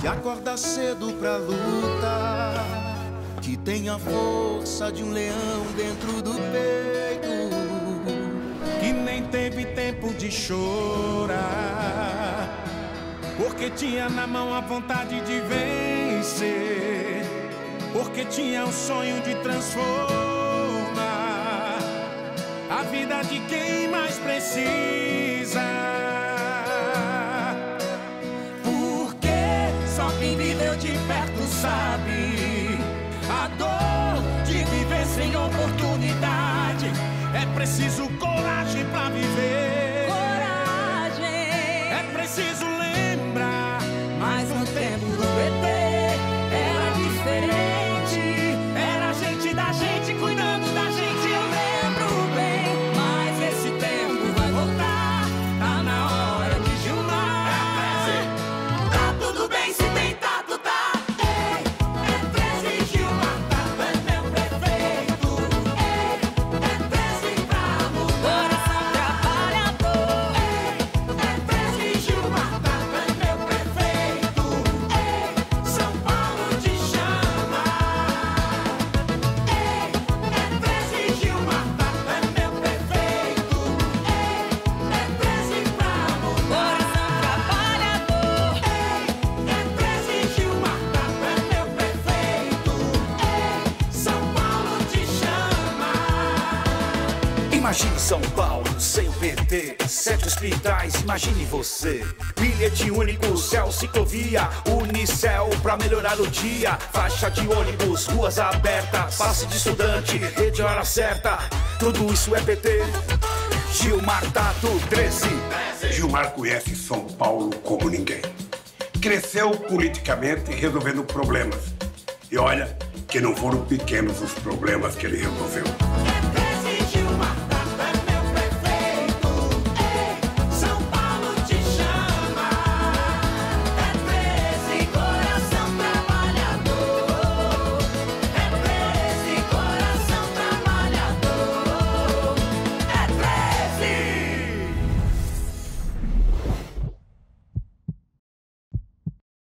que acorda cedo pra lutar, que tem a força de um leão dentro do peito, que nem teve tempo de chorar, porque tinha na mão a vontade de vencer, porque tinha o sonho de transformar a vida de quem mais precisa. sabe a dor de viver sem oportunidade. É preciso coragem para viver. Coragem. É preciso sete hospitais, imagine você. Bilhete único, céu, ciclovia, unicel pra melhorar o dia. Faixa de ônibus, ruas abertas, passe de estudante, rede hora certa. Tudo isso é PT. Gilmar Tato 13. Gilmar conhece São Paulo como ninguém. Cresceu politicamente resolvendo problemas. E olha que não foram pequenos os problemas que ele resolveu.